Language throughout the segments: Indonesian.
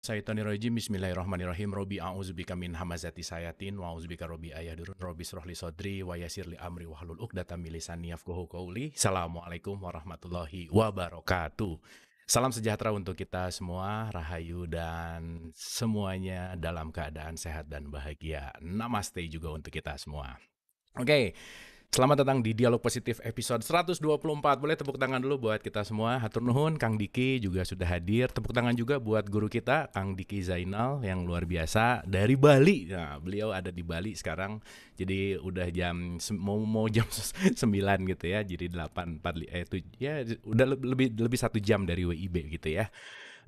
Saya Tony Roji, bismillahirrahmanirrahim. Robi a'udzubika min hamazati sayatin wa a'udzubika robi ayadurun. Robi srohli sodri wa li amri wa hlul uqdata milisani yafkuhu qawli. Assalamualaikum warahmatullahi wabarakatuh. Salam sejahtera untuk kita semua, rahayu dan semuanya dalam keadaan sehat dan bahagia. Namaste juga untuk kita semua. Oke, okay. Selamat datang di Dialog Positif episode 124. Boleh tepuk tangan dulu buat kita semua. Hatur nuhun, Kang Diki juga sudah hadir. Tepuk tangan juga buat guru kita, Kang Diki Zainal yang luar biasa dari Bali. Nah, beliau ada di Bali sekarang. Jadi udah jam mau mau jam 9 gitu ya. Jadi 8 4 eh, 7, ya udah lebih lebih satu jam dari WIB gitu ya.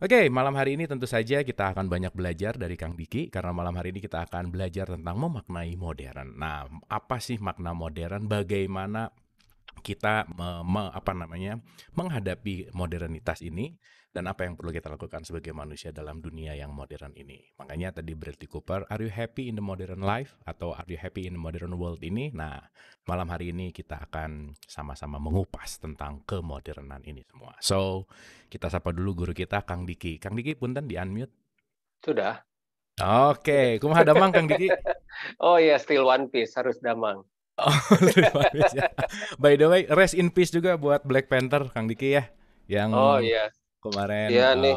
Oke, malam hari ini tentu saja kita akan banyak belajar dari Kang Diki karena malam hari ini kita akan belajar tentang memaknai modern. Nah, apa sih makna modern? Bagaimana kita me, me, apa namanya menghadapi modernitas ini dan apa yang perlu kita lakukan sebagai manusia dalam dunia yang modern ini. Makanya tadi Bradley Cooper, Are You Happy in the Modern Life? atau Are You Happy in the Modern World ini, nah malam hari ini kita akan sama-sama mengupas tentang kemodernan ini semua. So, kita sapa dulu guru kita Kang Diki. Kang Diki punten di unmute. Sudah. Oke, okay. kumaha damang Kang Diki? oh ya, yeah, still one piece, harus damang. Oh, ya. By the way, rest in peace juga buat Black Panther Kang Diki ya. Yang Oh iya, kemarin. Iya oh. nih.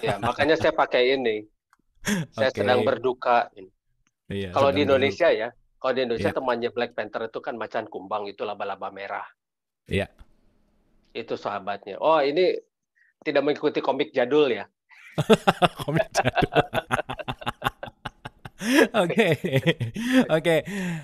ya makanya saya pakai ini. Saya okay. sedang berduka ini. Iya, kalau di Indonesia berduka. ya, kalau di Indonesia iya. temannya Black Panther itu kan macan kumbang itu laba-laba merah. Iya. Itu sahabatnya. Oh ini tidak mengikuti komik jadul ya? komik jadul. Oke, oke.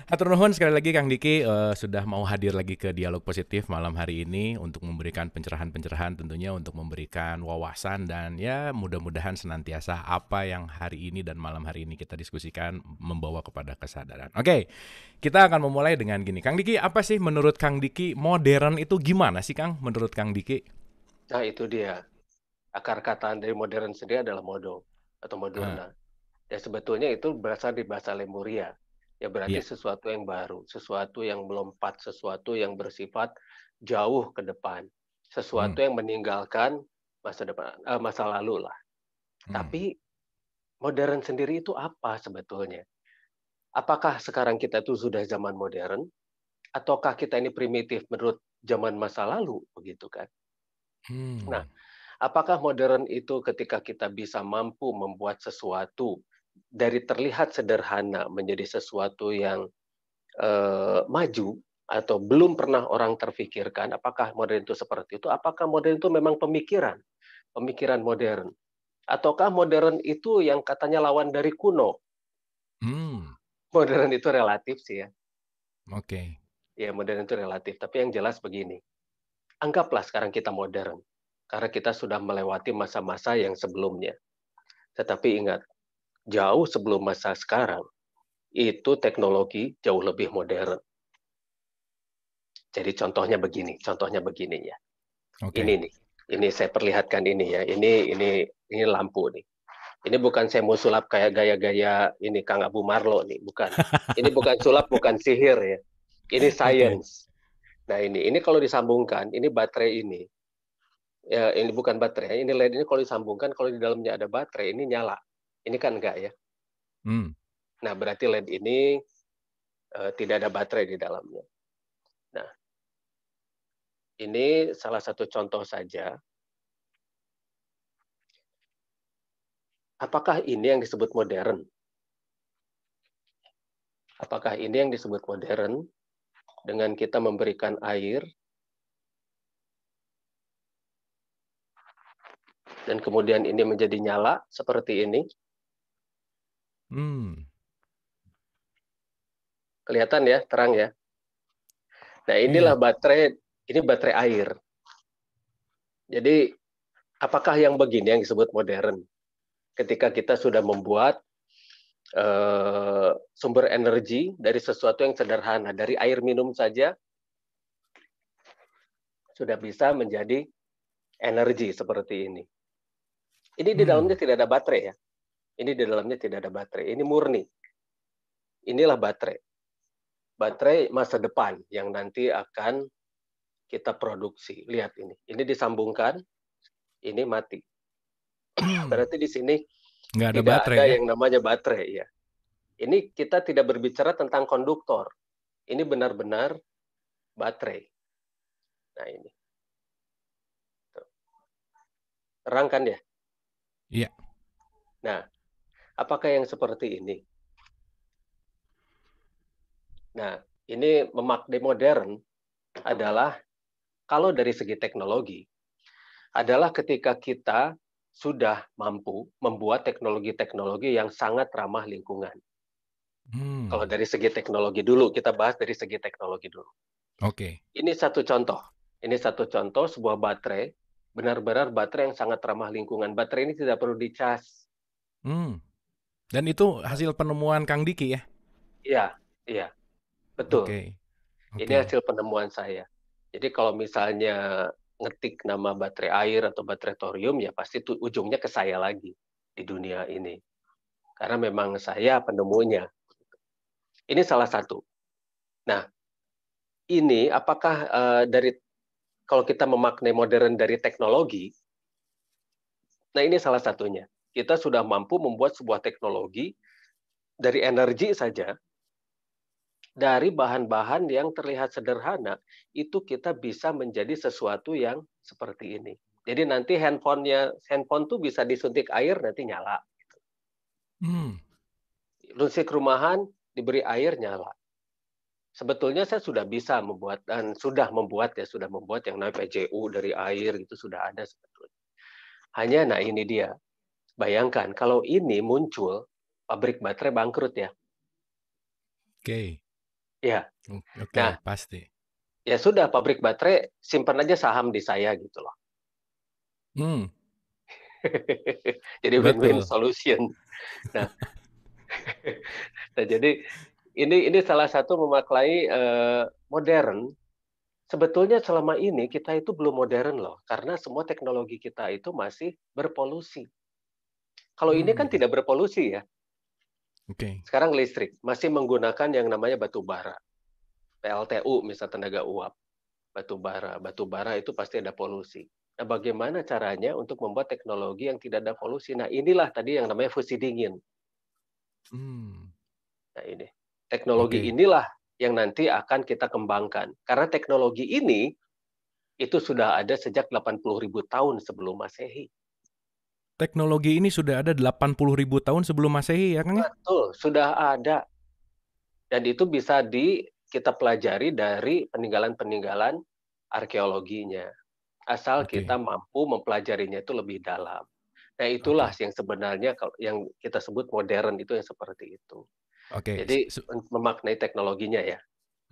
Hatur nuhun sekali lagi Kang Diki uh, sudah mau hadir lagi ke dialog positif malam hari ini untuk memberikan pencerahan-pencerahan tentunya untuk memberikan wawasan dan ya mudah-mudahan senantiasa apa yang hari ini dan malam hari ini kita diskusikan membawa kepada kesadaran. Oke, kita akan memulai dengan gini. Kang Diki, apa sih menurut Kang Diki modern itu gimana sih Kang? Menurut Kang Diki? Nah itu dia akar kata dari modern sendiri adalah modo atau ah. moderna. Hmm ya sebetulnya itu berasal di bahasa Lemuria. Ya berarti yeah. sesuatu yang baru, sesuatu yang melompat, sesuatu yang bersifat jauh ke depan, sesuatu hmm. yang meninggalkan masa depan uh, masa lalu lah. Hmm. Tapi modern sendiri itu apa sebetulnya? Apakah sekarang kita itu sudah zaman modern ataukah kita ini primitif menurut zaman masa lalu begitu kan? Hmm. Nah, apakah modern itu ketika kita bisa mampu membuat sesuatu dari terlihat sederhana menjadi sesuatu yang eh, maju atau belum pernah orang terfikirkan apakah modern itu seperti itu apakah modern itu memang pemikiran pemikiran modern ataukah modern itu yang katanya lawan dari kuno hmm. modern itu relatif sih ya oke okay. ya modern itu relatif tapi yang jelas begini anggaplah sekarang kita modern karena kita sudah melewati masa-masa yang sebelumnya tetapi ingat jauh sebelum masa sekarang itu teknologi jauh lebih modern. Jadi contohnya begini, contohnya begini ya. Okay. Ini nih, ini saya perlihatkan ini ya. Ini ini ini lampu nih. Ini bukan saya mau sulap kayak gaya-gaya ini Kang Abu Marlo nih, bukan. Ini bukan sulap, bukan sihir ya. Ini science. Okay. Nah ini ini kalau disambungkan, ini baterai ini. Ya, ini bukan baterai, ini LED ini kalau disambungkan, kalau di dalamnya ada baterai, ini nyala. Ini kan enggak ya. Hmm. Nah, berarti LED ini uh, tidak ada baterai di dalamnya. Nah, ini salah satu contoh saja. Apakah ini yang disebut modern? Apakah ini yang disebut modern dengan kita memberikan air dan kemudian ini menjadi nyala seperti ini? Hmm. Kelihatan ya, terang ya. Nah, inilah hmm. baterai ini baterai air. Jadi apakah yang begini yang disebut modern? Ketika kita sudah membuat eh, sumber energi dari sesuatu yang sederhana, dari air minum saja sudah bisa menjadi energi seperti ini. Ini di hmm. dalamnya hmm. tidak ada baterai ya. Ini di dalamnya tidak ada baterai. Ini murni. Inilah baterai. Baterai masa depan yang nanti akan kita produksi. Lihat ini. Ini disambungkan, ini mati. Berarti di sini Nggak ada tidak baterai, ada ya? yang namanya baterai ya. Ini kita tidak berbicara tentang konduktor. Ini benar-benar baterai. Nah ini. terangkan ya? Iya. Nah, Apakah yang seperti ini? Nah, ini memakai modern adalah kalau dari segi teknologi adalah ketika kita sudah mampu membuat teknologi-teknologi yang sangat ramah lingkungan. Hmm. Kalau dari segi teknologi dulu kita bahas dari segi teknologi dulu. Oke. Okay. Ini satu contoh. Ini satu contoh sebuah baterai benar-benar baterai yang sangat ramah lingkungan. Baterai ini tidak perlu dicas. Hmm. Dan itu hasil penemuan Kang Diki ya? Iya, iya. Betul. Okay. Okay. Ini hasil penemuan saya. Jadi kalau misalnya ngetik nama baterai air atau baterai thorium ya pasti tuh ujungnya ke saya lagi di dunia ini. Karena memang saya penemunya. Ini salah satu. Nah, ini apakah uh, dari kalau kita memaknai modern dari teknologi? Nah, ini salah satunya kita sudah mampu membuat sebuah teknologi dari energi saja, dari bahan-bahan yang terlihat sederhana, itu kita bisa menjadi sesuatu yang seperti ini. Jadi nanti handphonenya handphone tuh bisa disuntik air nanti nyala. Hmm. rumahan diberi air nyala. Sebetulnya saya sudah bisa membuat dan sudah membuat ya sudah membuat yang namanya PJU dari air itu sudah ada sebetulnya. Hanya nah ini dia Bayangkan kalau ini muncul, pabrik baterai bangkrut ya. Oke. Okay. Ya. Oke, okay, nah, pasti. Ya sudah, pabrik baterai simpan aja saham di saya gitu loh. Hmm. jadi win-win solution. Nah, nah, jadi ini ini salah satu memaklai uh, modern. Sebetulnya selama ini kita itu belum modern loh, karena semua teknologi kita itu masih berpolusi. Kalau hmm. ini kan hmm. tidak berpolusi ya. Oke. Okay. Sekarang listrik masih menggunakan yang namanya batu bara. PLTU misal tenaga uap. Batu bara, batu bara itu pasti ada polusi. Nah, bagaimana caranya untuk membuat teknologi yang tidak ada polusi? Nah, inilah tadi yang namanya fusi dingin. Hmm. Nah, ini teknologi okay. inilah yang nanti akan kita kembangkan. Karena teknologi ini itu sudah ada sejak 80.000 tahun sebelum Masehi teknologi ini sudah ada 80 ribu tahun sebelum Masehi ya Kang? Ya? Betul, sudah ada. Dan itu bisa di kita pelajari dari peninggalan-peninggalan arkeologinya. Asal okay. kita mampu mempelajarinya itu lebih dalam. Nah, itulah okay. yang sebenarnya kalau yang kita sebut modern itu yang seperti itu. Oke. Okay. Jadi memaknai teknologinya ya.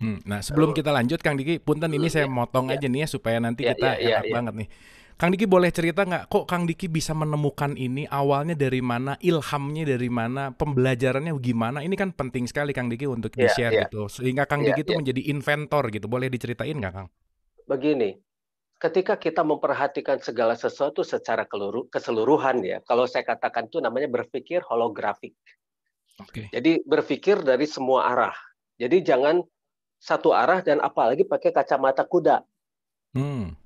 Hmm, nah, sebelum Lalu, kita lanjut Kang Diki, punten ini ya, saya motong ya, aja nih ya supaya nanti ya, kita ya, ya enak ya. banget nih. Kang Diki boleh cerita nggak kok Kang Diki bisa menemukan ini awalnya dari mana ilhamnya dari mana pembelajarannya gimana ini kan penting sekali Kang Diki untuk iya, di share yeah. gitu sehingga Kang yeah, Diki itu yeah. Iya. menjadi inventor gitu boleh diceritain nggak Kang? Begini ketika kita memperhatikan segala sesuatu secara keseluruhan ya kalau saya katakan itu namanya berpikir holografik. Okay. Jadi berpikir dari semua arah. Jadi jangan satu arah dan apalagi pakai kacamata kuda. Hmm.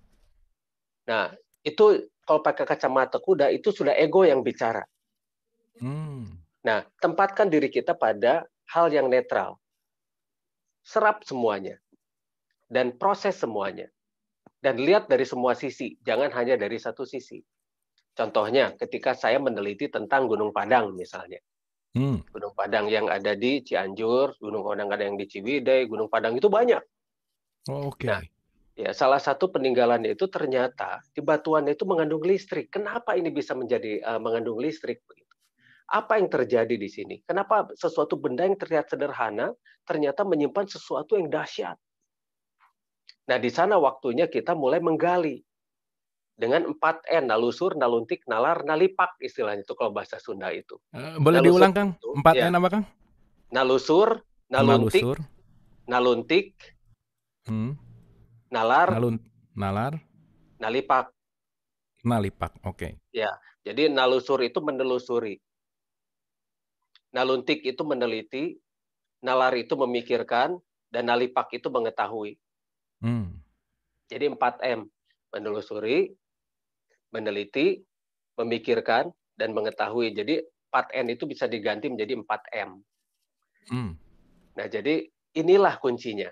Nah, itu kalau pakai kacamata kuda itu sudah ego yang bicara. Hmm. Nah, tempatkan diri kita pada hal yang netral. Serap semuanya. Dan proses semuanya. Dan lihat dari semua sisi, jangan hanya dari satu sisi. Contohnya, ketika saya meneliti tentang Gunung Padang misalnya. Hmm. Gunung Padang yang ada di Cianjur, Gunung Padang ada yang di Ciwidey, Gunung Padang itu banyak. Oh, Oke. Okay. Nah, Ya, salah satu peninggalan itu ternyata di batuannya itu mengandung listrik. Kenapa ini bisa menjadi uh, mengandung listrik? Apa yang terjadi di sini? Kenapa sesuatu benda yang terlihat sederhana ternyata menyimpan sesuatu yang dahsyat? Nah, di sana waktunya kita mulai menggali dengan empat N, nalusur, naluntik, nalar, nalipak istilahnya itu kalau bahasa Sunda itu. Eh, boleh nalusur diulang Kang? 4 ya. N apa Kang? Nalusur, naluntik, nalusur. naluntik, hmm nalar, Nalun, nalar, nalipak. Nalipak, oke. Okay. Ya, jadi nalusur itu menelusuri. Naluntik itu meneliti, nalar itu memikirkan, dan nalipak itu mengetahui. Hmm. Jadi 4M, menelusuri, meneliti, memikirkan, dan mengetahui. Jadi 4N itu bisa diganti menjadi 4M. Hmm. Nah, jadi inilah kuncinya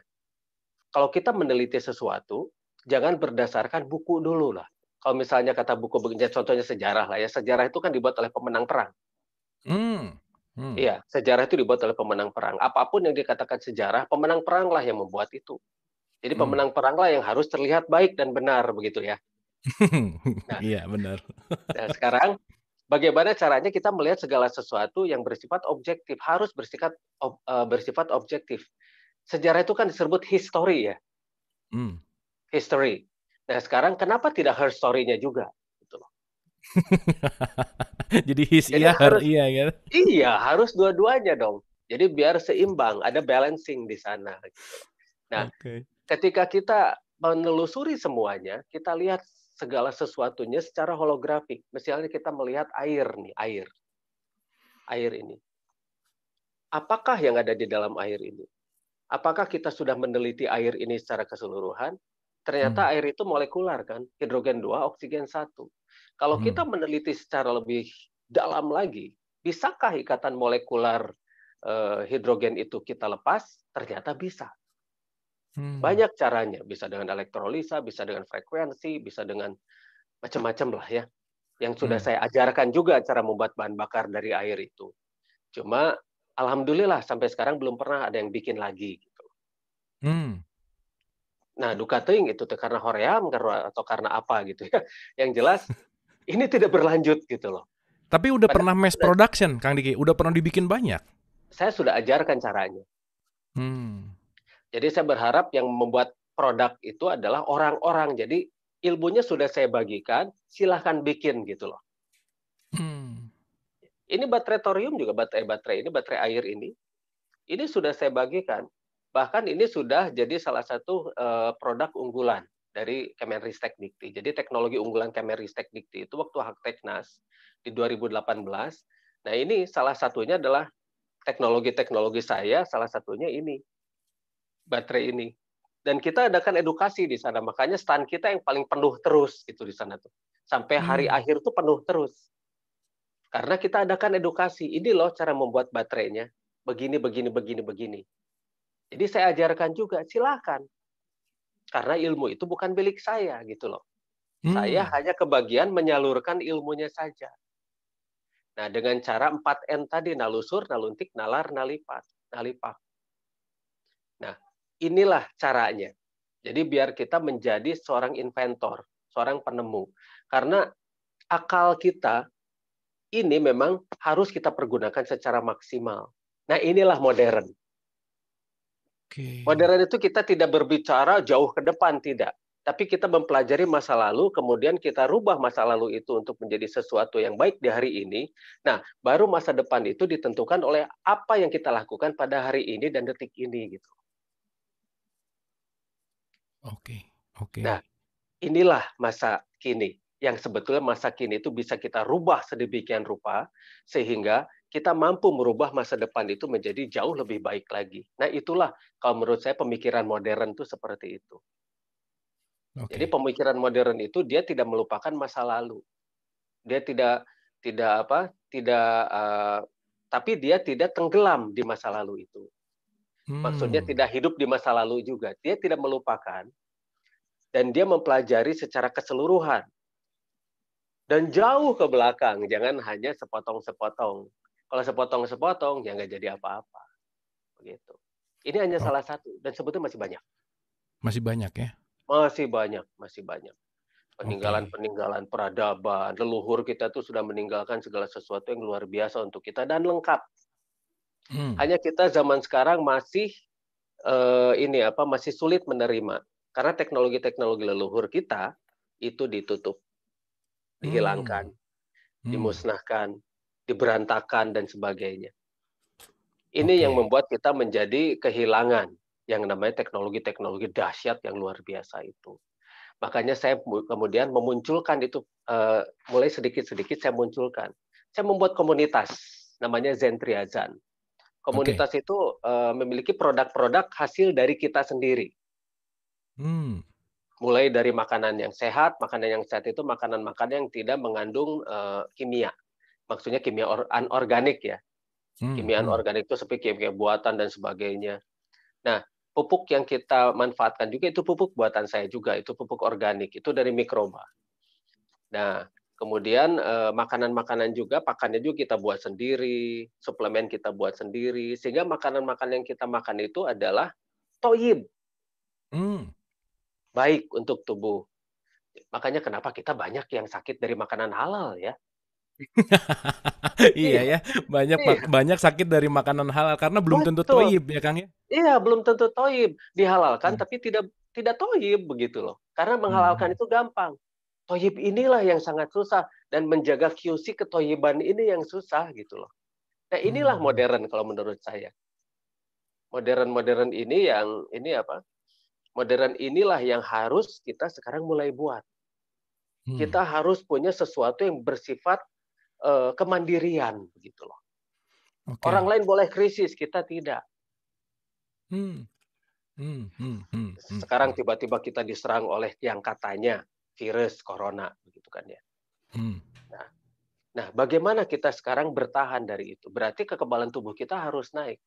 kalau kita meneliti sesuatu, jangan berdasarkan buku dulu lah. Kalau misalnya kata buku begini, contohnya sejarah lah ya. Sejarah itu kan dibuat oleh pemenang perang. Hmm. Hmm. Iya, sejarah itu dibuat oleh pemenang perang. Apapun yang dikatakan sejarah, pemenang peranglah yang membuat itu. Jadi hmm. pemenang peranglah yang harus terlihat baik dan benar begitu ya. nah, iya benar. nah sekarang bagaimana caranya kita melihat segala sesuatu yang bersifat objektif harus bersifat ob, eh, bersifat objektif sejarah itu kan disebut history ya. Hmm. History. Nah sekarang kenapa tidak her story-nya juga? Gitu loh. Jadi his Jadi iya, harus, her iya ya. Iya, harus dua-duanya dong. Jadi biar seimbang, ada balancing di sana. Gitu. Nah, okay. ketika kita menelusuri semuanya, kita lihat segala sesuatunya secara holografik. Misalnya kita melihat air nih, air. Air ini. Apakah yang ada di dalam air ini? apakah kita sudah meneliti air ini secara keseluruhan? Ternyata hmm. air itu molekular kan, hidrogen 2, oksigen 1. Kalau hmm. kita meneliti secara lebih dalam lagi, bisakah ikatan molekular eh, hidrogen itu kita lepas? Ternyata bisa. Hmm. Banyak caranya, bisa dengan elektrolisa, bisa dengan frekuensi, bisa dengan macam-macam lah ya. Yang sudah hmm. saya ajarkan juga cara membuat bahan bakar dari air itu. Cuma alhamdulillah sampai sekarang belum pernah ada yang bikin lagi gitu. Hmm. Nah, Ducatoing itu tuh, karena hoream atau karena apa gitu ya. Yang jelas ini tidak berlanjut gitu loh. Tapi udah Pada, pernah mass production, Kang Diki, udah pernah dibikin banyak. Saya sudah ajarkan caranya. Hmm. Jadi saya berharap yang membuat produk itu adalah orang-orang. Jadi ilmunya sudah saya bagikan, silahkan bikin gitu loh. Ini baterai thorium juga baterai eh, baterai ini baterai air ini ini sudah saya bagikan. Bahkan ini sudah jadi salah satu eh, produk unggulan dari Kemenristek Dikti. Jadi teknologi unggulan Kemenristek Dikti itu waktu hak teknas di 2018. Nah, ini salah satunya adalah teknologi-teknologi saya, salah satunya ini baterai ini. Dan kita adakan edukasi di sana, makanya stand kita yang paling penuh terus itu di sana tuh. Sampai hari hmm. akhir tuh penuh terus. Karena kita adakan edukasi, ini loh cara membuat baterainya. Begini, begini, begini, begini. Jadi saya ajarkan juga, silakan. Karena ilmu itu bukan milik saya gitu loh. Hmm. Saya hanya kebagian menyalurkan ilmunya saja. Nah, dengan cara 4N tadi, nalusur, naluntik, nalar, nalipat, nalipak. Nah, inilah caranya. Jadi biar kita menjadi seorang inventor, seorang penemu. Karena akal kita ini memang harus kita pergunakan secara maksimal. Nah, inilah modern. Okay. Modern itu kita tidak berbicara jauh ke depan, tidak. Tapi kita mempelajari masa lalu, kemudian kita rubah masa lalu itu untuk menjadi sesuatu yang baik di hari ini. Nah, baru masa depan itu ditentukan oleh apa yang kita lakukan pada hari ini dan detik ini, gitu. Oke, okay. oke. Okay. Nah, inilah masa kini yang sebetulnya masa kini itu bisa kita rubah sedemikian rupa sehingga kita mampu merubah masa depan itu menjadi jauh lebih baik lagi. Nah itulah kalau menurut saya pemikiran modern itu seperti itu. Okay. Jadi pemikiran modern itu dia tidak melupakan masa lalu, dia tidak tidak apa tidak uh, tapi dia tidak tenggelam di masa lalu itu. Hmm. Maksudnya tidak hidup di masa lalu juga. Dia tidak melupakan dan dia mempelajari secara keseluruhan dan jauh ke belakang. Jangan hanya sepotong-sepotong. Kalau sepotong-sepotong, ya nggak jadi apa-apa. Begitu. Ini hanya oh. salah satu dan sebetulnya masih banyak. Masih banyak ya? Masih banyak, masih banyak. Peninggalan-peninggalan okay. peradaban, leluhur kita tuh sudah meninggalkan segala sesuatu yang luar biasa untuk kita dan lengkap. Hmm. Hanya kita zaman sekarang masih uh, ini apa masih sulit menerima karena teknologi-teknologi leluhur kita itu ditutup dihilangkan, hmm. hmm. dimusnahkan, diberantakan dan sebagainya. Ini okay. yang membuat kita menjadi kehilangan yang namanya teknologi-teknologi dahsyat yang luar biasa itu. Makanya saya kemudian memunculkan itu uh, mulai sedikit-sedikit saya munculkan. Saya membuat komunitas namanya Zentriazan. Komunitas okay. itu uh, memiliki produk-produk hasil dari kita sendiri. Hmm mulai dari makanan yang sehat. Makanan yang sehat itu makanan-makanan yang tidak mengandung uh, kimia. Maksudnya kimia anorganik ya. Hmm. Kimia hmm. anorganik itu seperti kimia buatan dan sebagainya. Nah, pupuk yang kita manfaatkan juga itu pupuk buatan saya juga, itu pupuk organik, itu dari mikroba. Nah, kemudian eh, makanan-makanan juga, pakannya juga kita buat sendiri, suplemen kita buat sendiri, sehingga makanan-makanan yang kita makan itu adalah toyib. Hmm baik untuk tubuh. Makanya kenapa kita banyak yang sakit dari makanan halal ya. iya ya, banyak iya. banyak sakit dari makanan halal karena belum Betul. tentu toib ya Kang ya. Iya, belum tentu toib dihalalkan hmm. tapi tidak tidak toib begitu loh. Karena hmm. menghalalkan hmm. itu gampang. Toib inilah yang sangat susah dan menjaga QC ketoyiban ini yang susah gitu loh. Nah inilah hmm. modern kalau menurut saya. Modern-modern ini yang ini apa? modern inilah yang harus kita sekarang mulai buat. Hmm. Kita harus punya sesuatu yang bersifat uh, kemandirian begitu loh. Okay. Orang lain boleh krisis, kita tidak. Hmm. Hmm, hmm, hmm, hmm. Sekarang tiba-tiba kita diserang oleh yang katanya virus corona begitu kan ya. Hmm. Nah, nah, bagaimana kita sekarang bertahan dari itu? Berarti kekebalan tubuh kita harus naik.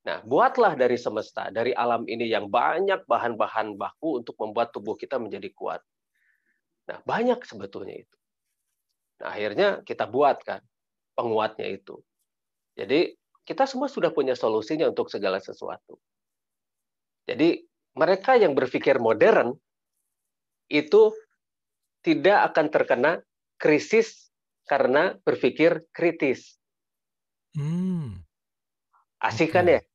Nah, buatlah dari semesta, dari alam ini yang banyak bahan-bahan baku untuk membuat tubuh kita menjadi kuat. Nah, banyak sebetulnya itu. Nah, akhirnya kita buatkan penguatnya itu. Jadi, kita semua sudah punya solusinya untuk segala sesuatu. Jadi, mereka yang berpikir modern itu tidak akan terkena krisis karena berpikir kritis. Hmm. Asik kan okay. ya?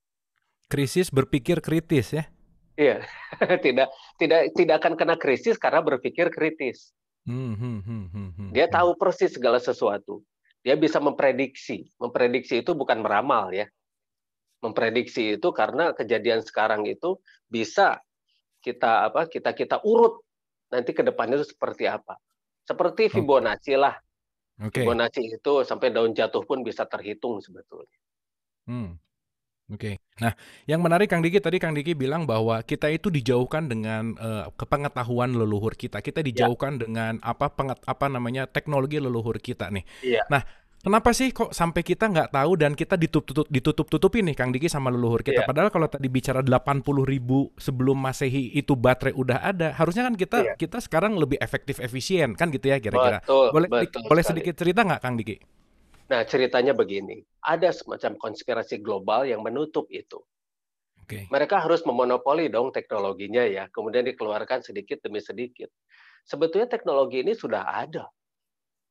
Krisis berpikir kritis ya. Iya, tidak tidak tidak akan kena krisis karena berpikir kritis. Hmm, hmm, hmm, hmm, hmm. Dia hmm. tahu persis segala sesuatu. Dia bisa memprediksi. Memprediksi itu bukan meramal ya. Memprediksi itu karena kejadian sekarang itu bisa kita apa kita kita urut nanti ke depannya itu seperti apa. Seperti Fibonacci lah. Okay. Fibonacci itu sampai daun jatuh pun bisa terhitung sebetulnya. Hmm. Oke. Nah, yang menarik Kang Diki tadi Kang Diki bilang bahwa kita itu dijauhkan dengan uh, kepengetahuan leluhur kita. Kita iya. dijauhkan yeah. dengan apa penget, apa namanya teknologi leluhur kita nih. Yeah. Nah, kenapa sih kok sampai kita nggak tahu dan kita ditutup-tutup ditutup-tutupin nih Kang Diki sama leluhur kita. Yeah. Padahal kalau tadi bicara puluh ribu sebelum Masehi itu baterai udah ada, harusnya kan kita iya. kita sekarang lebih efektif efisien kan gitu ya kira-kira. Boleh boleh sedikit cerita nggak Kang Diki? Nah, ceritanya begini. Ada semacam konspirasi global yang menutup itu. Okay. Mereka harus memonopoli dong teknologinya ya, kemudian dikeluarkan sedikit demi sedikit. Sebetulnya teknologi ini sudah ada.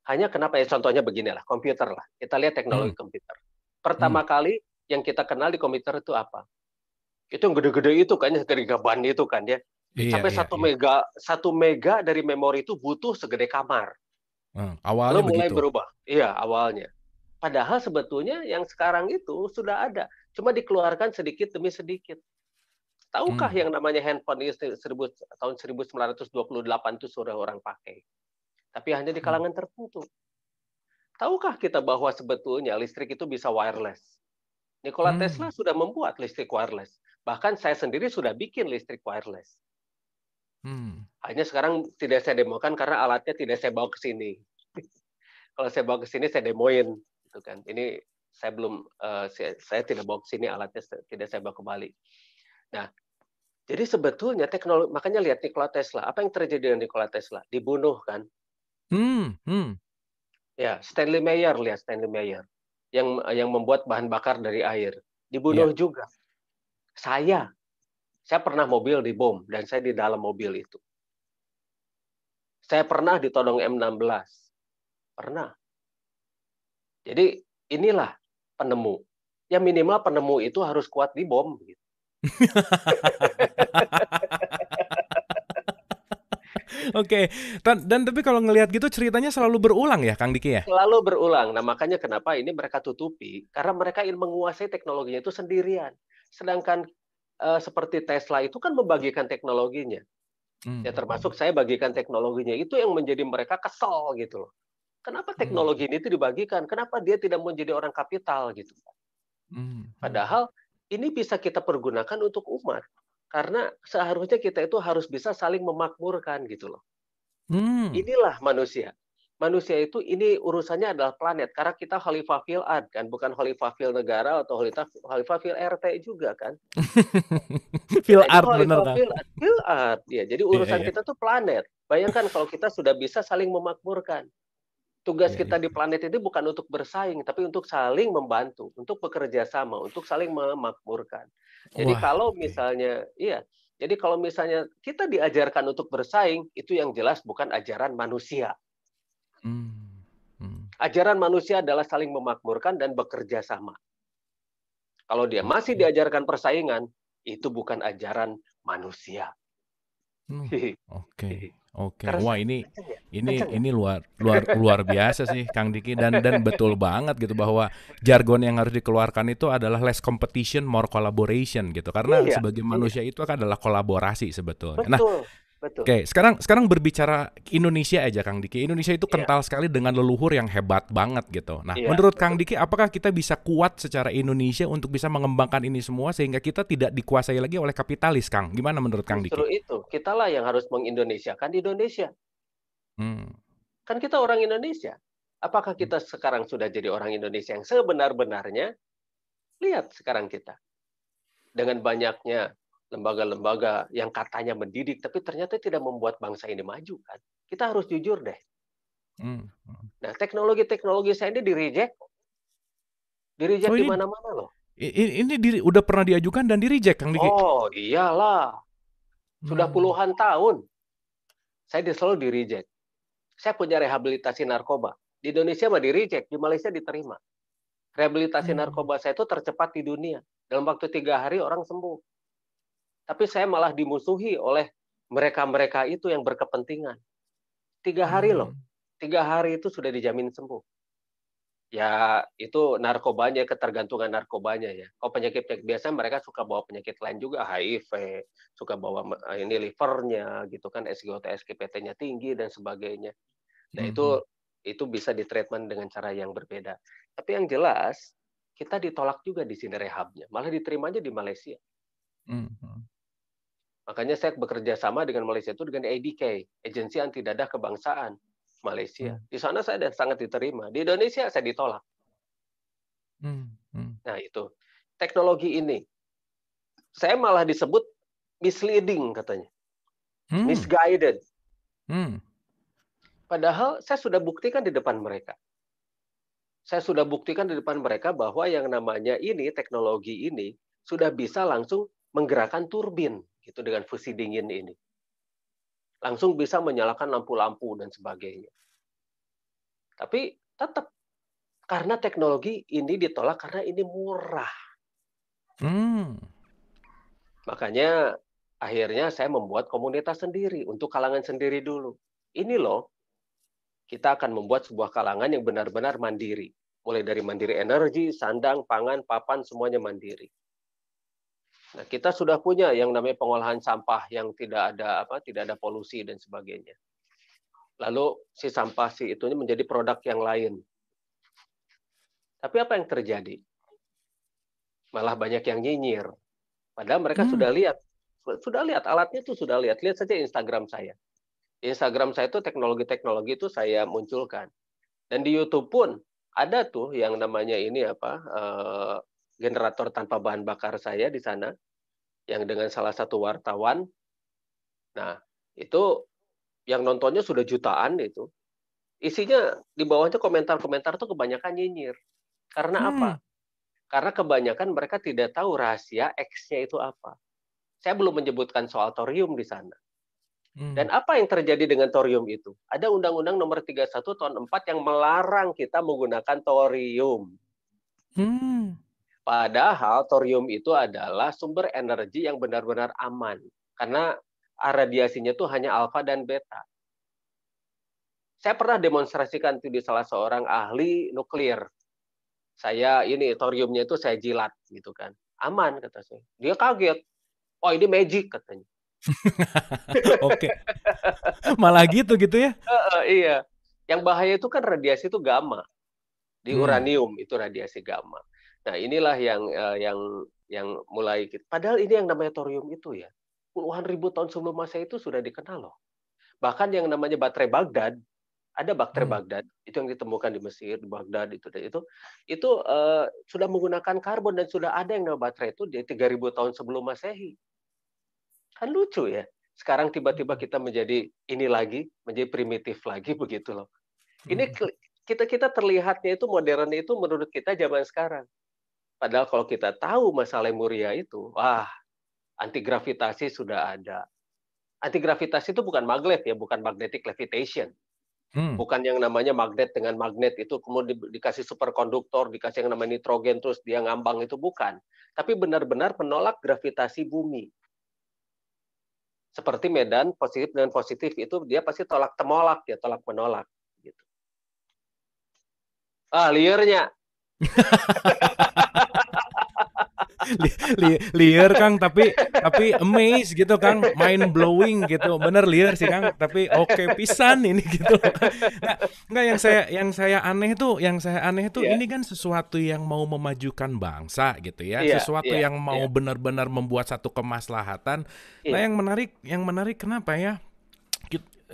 Hanya kenapa ya contohnya beginilah, komputer lah. Kita lihat teknologi hmm. komputer. Pertama hmm. kali yang kita kenal di komputer itu apa? Itu yang gede-gede itu kan, gigaban itu kan ya. Iya, Sampai iya, satu iya, mega satu mega dari memori itu butuh segede kamar. Hmm, awalnya Lalu mulai begitu. berubah. Iya, awalnya. Padahal sebetulnya yang sekarang itu sudah ada, cuma dikeluarkan sedikit demi sedikit. Tahukah hmm. yang namanya handphone ini seribu, tahun 1928 itu sudah orang pakai? Tapi hanya di hmm. kalangan hmm. tertentu. Tahukah kita bahwa sebetulnya listrik itu bisa wireless? Nikola hmm. Tesla sudah membuat listrik wireless. Bahkan saya sendiri sudah bikin listrik wireless. Hmm. Hanya sekarang tidak saya demokan karena alatnya tidak saya bawa ke sini. Kalau saya bawa ke sini saya demoin gitu kan. Ini saya belum uh, saya, saya tidak bawa ke sini alatnya tidak saya bawa kembali. Nah, jadi sebetulnya teknologi makanya lihat Nikola Tesla, apa yang terjadi dengan Nikola Tesla? Dibunuh kan? Hmm, hmm. Ya, Stanley Meyer lihat Stanley Meyer yang yang membuat bahan bakar dari air, dibunuh yeah. juga. Saya saya pernah mobil dibom dan saya di dalam mobil itu. Saya pernah ditodong M16. Pernah. Jadi inilah penemu. Ya minimal penemu itu harus kuat di bom. Gitu. Oke, okay. dan, tapi kalau ngelihat gitu ceritanya selalu berulang ya, Kang Diki ya? Selalu berulang. Nah makanya kenapa ini mereka tutupi? Karena mereka ingin menguasai teknologinya itu sendirian. Sedangkan uh, seperti Tesla itu kan membagikan teknologinya. Hmm. Ya termasuk saya bagikan teknologinya itu yang menjadi mereka kesel gitu loh. Kenapa hmm. teknologi hmm. ini itu dibagikan? Kenapa dia tidak mau jadi orang kapital gitu? Hmm, hmm. Padahal ini bisa kita pergunakan untuk umat karena seharusnya kita itu harus bisa saling memakmurkan gitu loh. Hmm. Inilah manusia. Manusia itu ini urusannya adalah planet karena kita khalifah fil ad kan bukan khalifah fil negara atau khalifah khalifah fil RT juga kan. fil ad benar kan. Fil ad ya jadi iya, urusan yeah, yeah. kita tuh planet. Bayangkan kalau kita sudah bisa saling memakmurkan tugas iya, kita iya, di iya. planet itu bukan untuk bersaing, tapi untuk saling membantu, untuk bekerja sama, untuk saling memakmurkan. Jadi Wah. kalau misalnya, iya, jadi kalau misalnya kita diajarkan untuk bersaing, itu yang jelas bukan ajaran manusia. Hmm. hmm. Ajaran manusia adalah saling memakmurkan dan bekerja sama. Kalau dia masih diajarkan persaingan, itu bukan ajaran manusia. Hmm. Oke. Okay. Oke, Karena wah ini ya? ini ya? ini luar luar luar biasa sih Kang Diki dan dan betul banget gitu bahwa jargon yang harus dikeluarkan itu adalah less competition more collaboration gitu. Karena iya, sebagai iya. manusia iya. itu kan adalah kolaborasi sebetulnya. Nah, betul. Nah, Betul. Oke, sekarang sekarang berbicara Indonesia aja Kang Diki. Indonesia itu iya. kental yeah. sekali dengan leluhur yang hebat banget gitu. Nah, yeah, menurut betul. Kang Diki apakah kita bisa kuat secara Indonesia untuk bisa mengembangkan ini semua sehingga kita tidak dikuasai lagi oleh kapitalis, Kang? Gimana menurut Kang Diki? Justru itu, kitalah yang harus mengindonesiakan di Indonesia. Hmm. Kan kita orang Indonesia. Apakah kita hmm. sekarang sudah jadi orang Indonesia yang sebenar-benarnya? Lihat sekarang kita. Dengan banyaknya lembaga-lembaga yang katanya mendidik, tapi ternyata tidak membuat bangsa ini maju kan? Kita harus jujur deh. Hmm, hmm. Nah teknologi-teknologi saya ini di reject, di oh, di mana-mana loh. Ini, ini diri, udah pernah diajukan dan di kang Diki. Oh iyalah, sudah hmm. puluhan tahun saya selalu di Saya punya rehabilitasi narkoba di Indonesia mah di di Malaysia diterima. Rehabilitasi hmm. narkoba saya itu tercepat di dunia. Dalam waktu tiga hari orang sembuh tapi saya malah dimusuhi oleh mereka-mereka itu yang berkepentingan. Tiga hari hmm. loh, tiga hari itu sudah dijamin sembuh. Ya itu narkobanya, ketergantungan narkobanya ya. Kalau oh, penyakit penyakit biasa mereka suka bawa penyakit lain juga, HIV, suka bawa eh, ini livernya gitu kan, SGOT, SGPT-nya tinggi dan sebagainya. Nah hmm. itu itu bisa ditreatment dengan cara yang berbeda. Tapi yang jelas kita ditolak juga di sini rehabnya, malah diterimanya di Malaysia. Hmm. hmm. Makanya saya bekerja sama dengan Malaysia itu dengan ADK, Agensi Anti Dadah Kebangsaan Malaysia. Hmm. Di sana saya sangat diterima. Di Indonesia saya ditolak. Hmm. Hmm. Nah itu teknologi ini, saya malah disebut misleading katanya, hmm. misguided. Hmm. Padahal saya sudah buktikan di depan mereka. Saya sudah buktikan di depan mereka bahwa yang namanya ini teknologi ini sudah bisa langsung menggerakkan turbin itu dengan fusi dingin ini. Langsung bisa menyalakan lampu-lampu dan sebagainya. Tapi tetap karena teknologi ini ditolak karena ini murah. Hmm. Makanya akhirnya saya membuat komunitas sendiri untuk kalangan sendiri dulu. Ini loh, kita akan membuat sebuah kalangan yang benar-benar mandiri. Mulai dari mandiri energi, sandang, pangan, papan, semuanya mandiri. Nah, kita sudah punya yang namanya pengolahan sampah yang tidak ada apa, tidak ada polusi dan sebagainya. Lalu si sampah si itu menjadi produk yang lain. Tapi apa yang terjadi? Malah banyak yang nyinyir. Padahal mereka hmm. sudah lihat, sudah lihat alatnya itu sudah lihat. Lihat saja Instagram saya. Instagram saya itu teknologi-teknologi itu saya munculkan. Dan di YouTube pun ada tuh yang namanya ini apa uh, generator tanpa bahan bakar saya di sana yang dengan salah satu wartawan. Nah, itu yang nontonnya sudah jutaan itu. Isinya di bawahnya komentar-komentar tuh kebanyakan nyinyir. Karena hmm. apa? Karena kebanyakan mereka tidak tahu rahasia X-nya itu apa. Saya belum menyebutkan soal thorium di sana. Hmm. Dan apa yang terjadi dengan thorium itu? Ada Undang-Undang Nomor 31 Tahun 4 yang melarang kita menggunakan thorium. Hmm. Padahal thorium itu adalah sumber energi yang benar-benar aman karena radiasinya itu hanya alfa dan beta. Saya pernah demonstrasikan itu di salah seorang ahli nuklir. Saya ini thoriumnya itu saya jilat gitu kan. Aman kata saya. Dia kaget. Oh ini magic katanya. Oke. Malah gitu gitu ya? Uh, iya. Yang bahaya itu kan radiasi itu gamma. Di hmm. uranium itu radiasi gamma. Nah, inilah yang uh, yang yang mulai kita. Padahal ini yang namanya thorium itu ya. Puluhan ribu tahun sebelum masa itu sudah dikenal loh. Bahkan yang namanya baterai Baghdad, ada baterai hmm. Baghdad itu yang ditemukan di Mesir, di Baghdad itu itu itu uh, sudah menggunakan karbon dan sudah ada yang namanya baterai itu di 3000 tahun sebelum Masehi. Kan lucu ya. Sekarang tiba-tiba hmm. kita menjadi ini lagi, menjadi primitif lagi begitu loh. Ini hmm. kita kita terlihatnya itu modern itu menurut kita zaman sekarang. Padahal kalau kita tahu masalah Lemuria itu, wah, anti gravitasi sudah ada. Anti gravitasi itu bukan magnet ya, bukan magnetic levitation. Hmm. Bukan yang namanya magnet dengan magnet itu kemudian di, dikasih superkonduktor, dikasih yang namanya nitrogen terus dia ngambang itu bukan. Tapi benar-benar menolak gravitasi bumi. Seperti medan positif dan positif itu dia pasti tolak temolak ya, tolak menolak gitu. Ah, liurnya. li, liar Kang tapi tapi amazed gitu Kang, mind blowing gitu. Bener liar sih Kang, tapi oke okay pisan ini gitu. Nah, enggak yang saya yang saya aneh tuh, yang saya aneh tuh yeah. ini kan sesuatu yang mau memajukan bangsa gitu ya. Yeah, sesuatu yeah, yang mau yeah. benar-benar membuat satu kemaslahatan. Yeah. Nah, yang menarik yang menarik kenapa ya?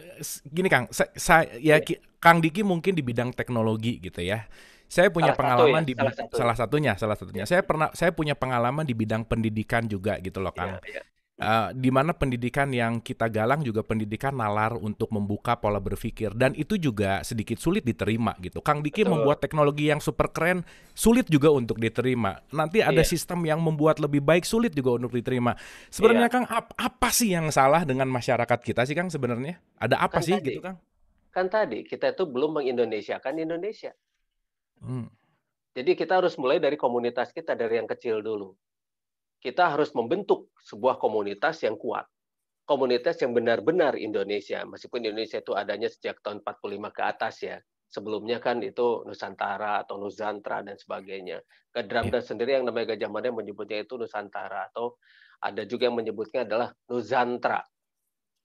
Eh, gini Kang, saya, saya ya yeah. Kang Diki mungkin di bidang teknologi gitu ya saya punya salah pengalaman satu ya, di salah, satu. salah satunya salah satunya ya. saya pernah saya punya pengalaman di bidang pendidikan juga gitu loh kang ya, ya. Uh, di mana pendidikan yang kita galang juga pendidikan nalar untuk membuka pola berpikir dan itu juga sedikit sulit diterima gitu. Kang Diki Betul. membuat teknologi yang super keren sulit juga untuk diterima. Nanti ada ya. sistem yang membuat lebih baik sulit juga untuk diterima. Sebenarnya ya. Kang ap apa sih yang salah dengan masyarakat kita sih Kang sebenarnya? Ada apa kan sih tadi, gitu Kang? Kan tadi kita itu belum mengindonesiakan Indonesia. Hmm. Jadi kita harus mulai dari komunitas kita dari yang kecil dulu. Kita harus membentuk sebuah komunitas yang kuat. Komunitas yang benar-benar Indonesia, meskipun Indonesia itu adanya sejak tahun 45 ke atas ya. Sebelumnya kan itu Nusantara atau Nusantara dan sebagainya. Gadramda iya. yeah. sendiri yang namanya Gajah Mada menyebutnya itu Nusantara atau ada juga yang menyebutnya adalah Nusantara.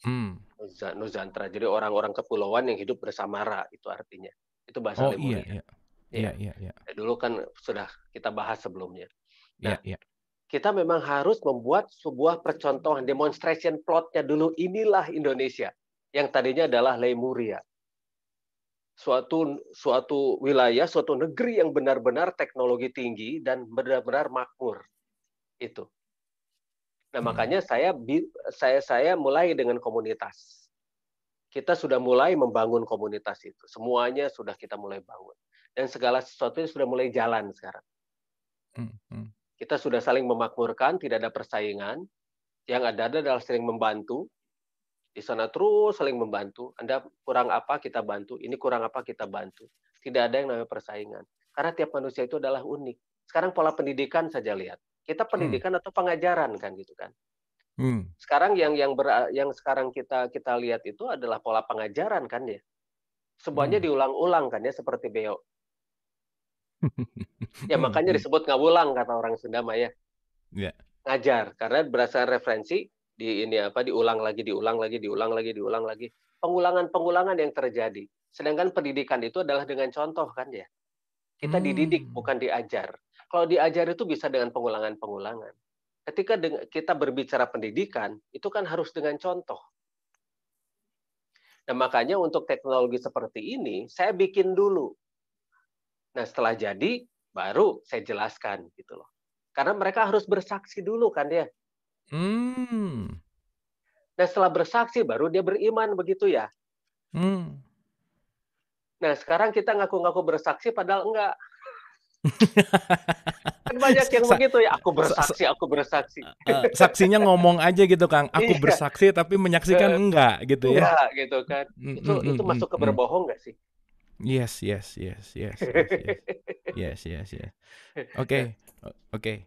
Hmm. Nusantara. Jadi orang-orang kepulauan yang hidup bersamara itu artinya. Itu bahasa oh, Lemuria. Iya, iya. Iya, ya. iya, iya. Ya. Dulu kan sudah kita bahas sebelumnya. Iya, nah, iya. kita memang harus membuat sebuah percontohan demonstration plotnya dulu. Inilah Indonesia yang tadinya adalah Lemuria. Suatu suatu wilayah, suatu negeri yang benar-benar teknologi tinggi dan benar-benar makmur. Itu. Nah, hmm. makanya saya saya saya mulai dengan komunitas. Kita sudah mulai membangun komunitas itu. Semuanya sudah kita mulai bangun dan segala sesuatu sudah mulai jalan sekarang. Hmm, hmm. Kita sudah saling memakmurkan, tidak ada persaingan. Yang ada adalah saling membantu. Di sana terus saling membantu. Anda kurang apa kita bantu, ini kurang apa kita bantu. Tidak ada yang namanya persaingan. Karena tiap manusia itu adalah unik. Sekarang pola pendidikan saja lihat. Kita hmm. pendidikan hmm. atau pengajaran kan gitu kan. Hmm. Sekarang yang yang ber, yang sekarang kita kita lihat itu adalah pola pengajaran kan ya. Semuanya hmm. diulang-ulang kan ya seperti beo ya makanya hmm. disebut ngawulang kata orang Sunda Maya. Yeah. Ngajar karena berdasarkan referensi di ini apa diulang lagi diulang lagi diulang lagi diulang lagi pengulangan-pengulangan yang terjadi. Sedangkan pendidikan itu adalah dengan contoh kan ya. Kita hmm. dididik bukan diajar. Kalau diajar itu bisa dengan pengulangan-pengulangan. Ketika kita berbicara pendidikan itu kan harus dengan contoh. Nah, makanya untuk teknologi seperti ini saya bikin dulu Nah, setelah jadi baru saya jelaskan gitu loh. Karena mereka harus bersaksi dulu kan dia. Hmm. Nah, setelah bersaksi baru dia beriman begitu ya. Hmm. Nah, sekarang kita ngaku-ngaku bersaksi padahal enggak. kan banyak yang begitu ya, aku bersaksi, aku bersaksi. Eh, eh, saksinya ngomong aja gitu, Kang. Aku iya. bersaksi tapi menyaksikan eh, enggak gitu ya. Enggak gitu kan. Hmm, itu hmm, itu hmm, masuk ke berbohong nggak sih? Yes, yes, yes, yes, yes, yes, yes, yes, yes. Oke, okay. oke. Okay.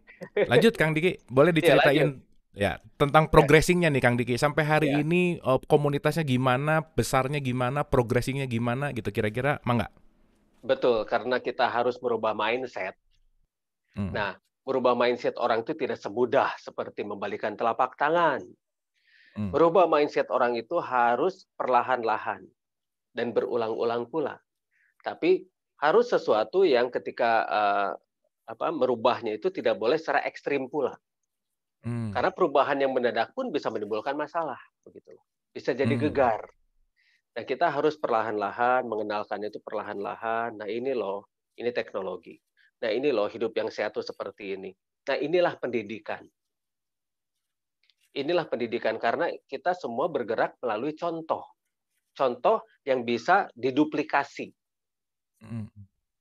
Lanjut Kang Diki, boleh ya, diceritain ya, ya tentang progressingnya nih Kang Diki sampai hari ya. ini komunitasnya gimana, besarnya gimana, progressingnya gimana gitu kira-kira, mangga? Betul, karena kita harus merubah mindset. Hmm. Nah, merubah mindset orang itu tidak semudah seperti membalikan telapak tangan. Hmm. Merubah mindset orang itu harus perlahan-lahan dan berulang-ulang pula. Tapi harus sesuatu yang ketika uh, apa merubahnya itu tidak boleh secara ekstrim pula. Hmm. Karena perubahan yang mendadak pun bisa menimbulkan masalah, begitu loh. Bisa jadi hmm. gegar. Nah, kita harus perlahan-lahan mengenalkannya itu perlahan-lahan. Nah, ini loh, ini teknologi. Nah, ini loh hidup yang sehat itu seperti ini. Nah, inilah pendidikan. Inilah pendidikan karena kita semua bergerak melalui contoh. Contoh yang bisa diduplikasi Hmm.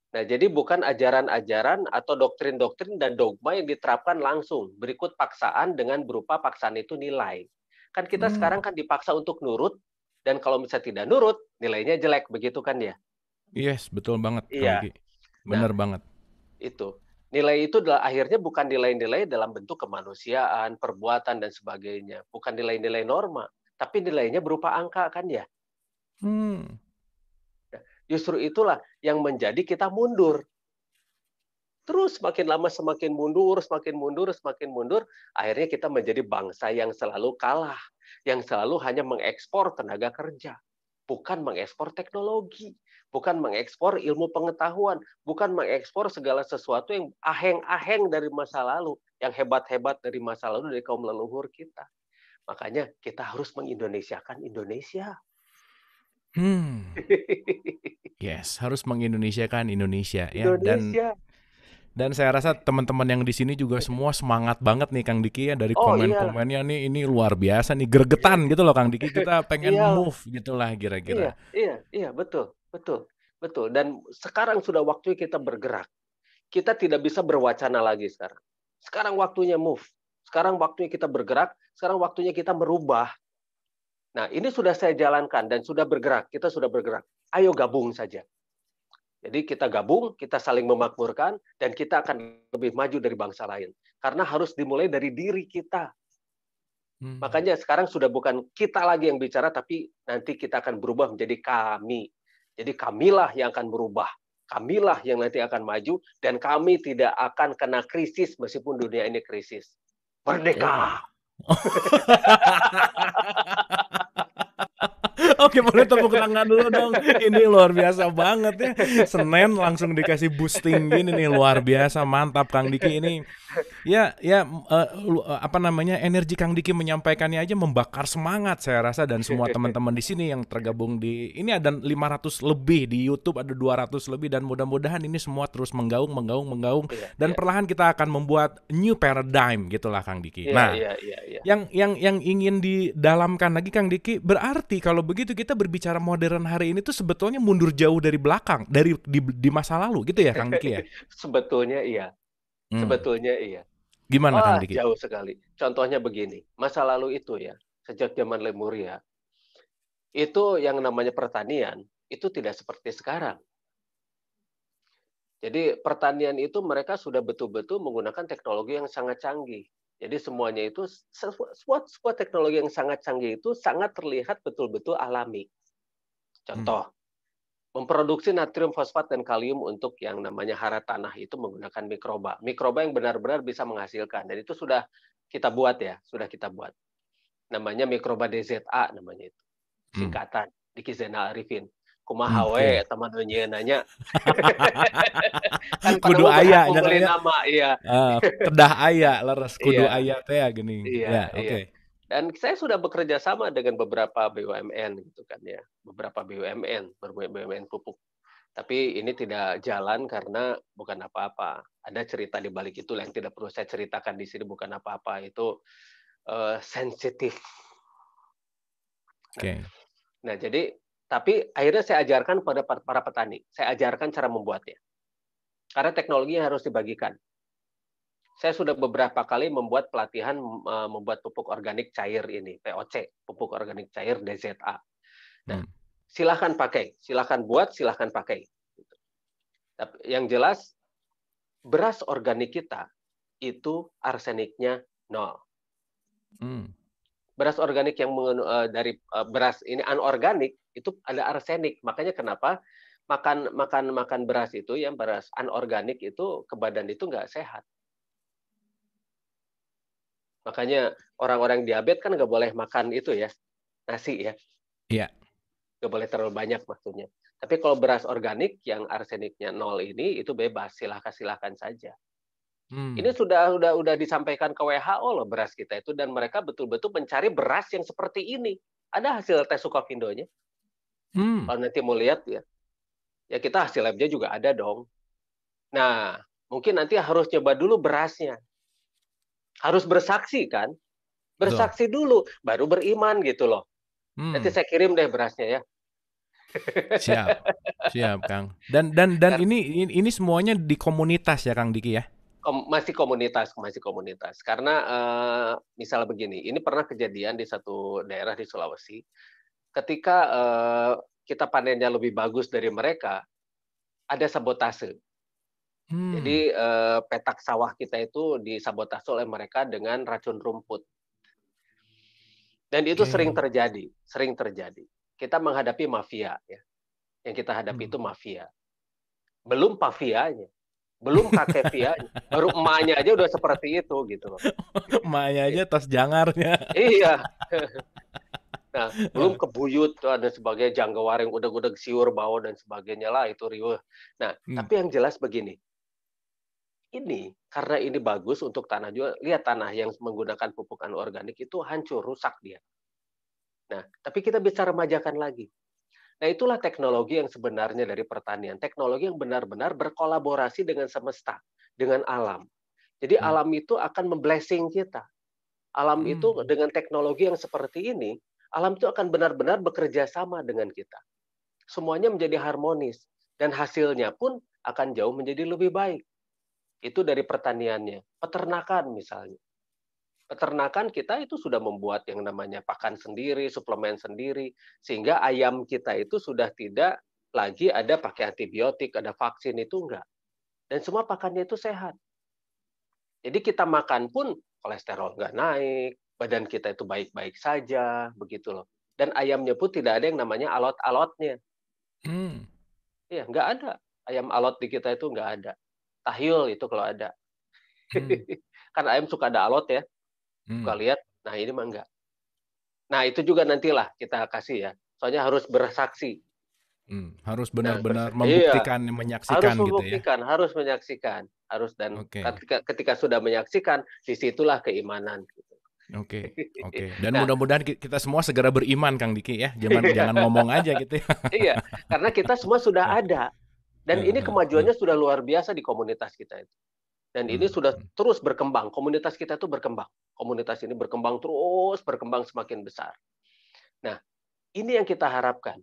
Nah, jadi bukan ajaran-ajaran atau doktrin-doktrin dan dogma yang diterapkan langsung. Berikut paksaan dengan berupa paksaan itu nilai. Kan kita hmm. sekarang kan dipaksa untuk nurut, dan kalau misalnya tidak nurut, nilainya jelek. Begitu kan ya? Yes, betul banget. Iya. Nah, Benar nah, banget. Itu. Nilai itu adalah akhirnya bukan nilai-nilai dalam bentuk kemanusiaan, perbuatan, dan sebagainya. Bukan nilai-nilai norma, tapi nilainya berupa angka kan ya? Hmm. Justru itulah yang menjadi kita mundur. Terus semakin lama semakin mundur, semakin mundur, semakin mundur, akhirnya kita menjadi bangsa yang selalu kalah, yang selalu hanya mengekspor tenaga kerja, bukan mengekspor teknologi, bukan mengekspor ilmu pengetahuan, bukan mengekspor segala sesuatu yang aheng-aheng dari masa lalu, yang hebat-hebat dari masa lalu dari kaum leluhur kita. Makanya kita harus mengindonesiakan Indonesia. Hmm. Yes, harus mengindonesiakan Indonesia ya Indonesia. dan dan saya rasa teman-teman yang di sini juga semua semangat banget nih Kang Diki ya dari oh, iya. komen-komennya nih ini luar biasa nih gergetan gitu loh Kang Diki kita pengen iya. move gitulah kira-kira. Iya, iya, iya betul, betul, betul. Dan sekarang sudah waktunya kita bergerak. Kita tidak bisa berwacana lagi sekarang. Sekarang waktunya move. Sekarang waktunya kita bergerak. Sekarang waktunya kita merubah Nah, ini sudah saya jalankan dan sudah bergerak. Kita sudah bergerak. Ayo gabung saja. Jadi kita gabung, kita saling memakmurkan, dan kita akan lebih maju dari bangsa lain. Karena harus dimulai dari diri kita. Hmm. Makanya sekarang sudah bukan kita lagi yang bicara, tapi nanti kita akan berubah menjadi kami. Jadi kamilah yang akan berubah. Kamilah yang nanti akan maju, dan kami tidak akan kena krisis meskipun dunia ini krisis. Merdeka! Oke boleh tepuk tangan dulu dong. Ini luar biasa banget ya. Senin langsung dikasih boosting gini nih luar biasa mantap Kang Diki ini. Ya ya uh, apa namanya energi Kang Diki menyampaikannya aja membakar semangat saya rasa dan semua teman-teman di sini yang tergabung di ini ada 500 lebih di YouTube ada 200 lebih dan mudah-mudahan ini semua terus menggaung menggaung menggaung iya, dan iya. perlahan kita akan membuat new paradigm gitulah Kang Diki. Iya, nah, yang yang yang ingin didalamkan lagi Kang Diki berarti kalau begitu gitu kita berbicara modern hari ini tuh sebetulnya mundur jauh dari belakang, dari di, di masa lalu gitu ya Kang Diki ya? sebetulnya iya. Hmm. Sebetulnya iya. Gimana Wah, Kang Diki? Jauh sekali. Contohnya begini, masa lalu itu ya, sejak zaman Lemuria, itu yang namanya pertanian itu tidak seperti sekarang. Jadi pertanian itu mereka sudah betul-betul menggunakan teknologi yang sangat canggih. Jadi semuanya itu semua semua teknologi yang sangat canggih itu sangat terlihat betul-betul alami. Contoh, hmm. memproduksi natrium fosfat dan kalium untuk yang namanya hara tanah itu menggunakan mikroba. Mikroba yang benar-benar bisa menghasilkan dan itu sudah kita buat ya, sudah kita buat. Namanya mikroba DZA namanya itu. Hmm. Singkatan hmm. Arifin kumaha we teman nanya nanya kan kudu aya ya. nama iya uh, ah, kedah ayah leres kudu yeah. ayah teh ya, gini iya, yeah, iya. oke okay. Iya. dan saya sudah bekerja sama dengan beberapa BUMN gitu kan ya beberapa BUMN BUMN pupuk tapi ini tidak jalan karena bukan apa-apa ada cerita di balik itu yang tidak perlu saya ceritakan di sini bukan apa-apa itu uh, sensitif Oke. Okay. nah, jadi tapi akhirnya saya ajarkan kepada para petani. Saya ajarkan cara membuatnya. Karena teknologi yang harus dibagikan. Saya sudah beberapa kali membuat pelatihan e, membuat pupuk organik cair ini, POC, pupuk organik cair DZA. Nah, hmm. silahkan pakai, silahkan buat, silahkan pakai. yang jelas, beras organik kita itu arseniknya nol. Hmm beras organik yang mengenu, uh, dari uh, beras ini anorganik itu ada arsenik. Makanya kenapa makan makan makan beras itu yang beras anorganik itu ke badan itu nggak sehat. Makanya orang-orang diabetes kan nggak boleh makan itu ya nasi ya. Iya. Nggak boleh terlalu banyak maksudnya. Tapi kalau beras organik yang arseniknya nol ini itu bebas silahkan silahkan saja. Hmm. Ini sudah sudah sudah disampaikan ke WHO loh beras kita itu dan mereka betul-betul mencari beras yang seperti ini. Ada hasil tes Sukovindonya? Hmm. Kalau nanti mau lihat ya, ya kita hasil labnya juga ada dong. Nah, mungkin nanti harus coba dulu berasnya. Harus bersaksi kan? Bersaksi dulu, baru beriman gitu loh. Hmm. Nanti saya kirim deh berasnya ya. Siap, siap Kang. Dan dan dan ini ini semuanya di komunitas ya Kang Diki ya Kom masih komunitas, masih komunitas. Karena uh, eh, misalnya begini, ini pernah kejadian di satu daerah di Sulawesi, ketika uh, kita panennya lebih bagus dari mereka, ada sabotase. Hmm. Jadi uh, petak sawah kita itu disabotase oleh mereka dengan racun rumput. Dan itu okay. sering terjadi, sering terjadi. Kita menghadapi mafia, ya. Yang kita hadapi hmm. itu mafia. Belum mafianya, belum kakek Via baru emaknya aja udah seperti itu gitu loh emaknya aja tas jangarnya iya nah belum kebuyut dan sebagainya jangga waring udah-udah siur bawa dan sebagainya lah itu riuh nah hmm. tapi yang jelas begini ini karena ini bagus untuk tanah juga lihat tanah yang menggunakan pupuk anorganik itu hancur rusak dia nah tapi kita bisa remajakan lagi Nah, itulah teknologi yang sebenarnya dari pertanian. Teknologi yang benar-benar berkolaborasi dengan semesta, dengan alam. Jadi hmm. alam itu akan memblessing kita. Alam hmm. itu dengan teknologi yang seperti ini, alam itu akan benar-benar bekerja sama dengan kita. Semuanya menjadi harmonis dan hasilnya pun akan jauh menjadi lebih baik. Itu dari pertaniannya, peternakan misalnya peternakan kita itu sudah membuat yang namanya pakan sendiri, suplemen sendiri, sehingga ayam kita itu sudah tidak lagi ada pakai antibiotik, ada vaksin itu enggak. Dan semua pakannya itu sehat. Jadi kita makan pun kolesterol enggak naik, badan kita itu baik-baik saja, begitu loh. Dan ayamnya pun tidak ada yang namanya alot-alotnya. Hmm. Iya, enggak ada. Ayam alot di kita itu enggak ada. Tahil itu kalau ada. Hmm. kan ayam suka ada alot ya. Hmm. suka lihat nah ini mah enggak nah itu juga nantilah kita kasih ya soalnya harus bersaksi hmm. harus benar-benar nah, membuktikan iya. menyaksikan harus gitu ya harus menyaksikan harus dan okay. ketika, ketika sudah menyaksikan disitulah keimanan Oke, okay, oke. Okay. Dan nah, mudah-mudahan kita semua segera beriman, Kang Diki ya. Jangan iya. jangan ngomong aja gitu. Ya. iya, karena kita semua sudah nah. ada. Dan iya, ini iya. kemajuannya sudah luar biasa di komunitas kita itu. Dan ini hmm. sudah terus berkembang. Komunitas kita itu berkembang komunitas ini berkembang terus, berkembang semakin besar. Nah, ini yang kita harapkan.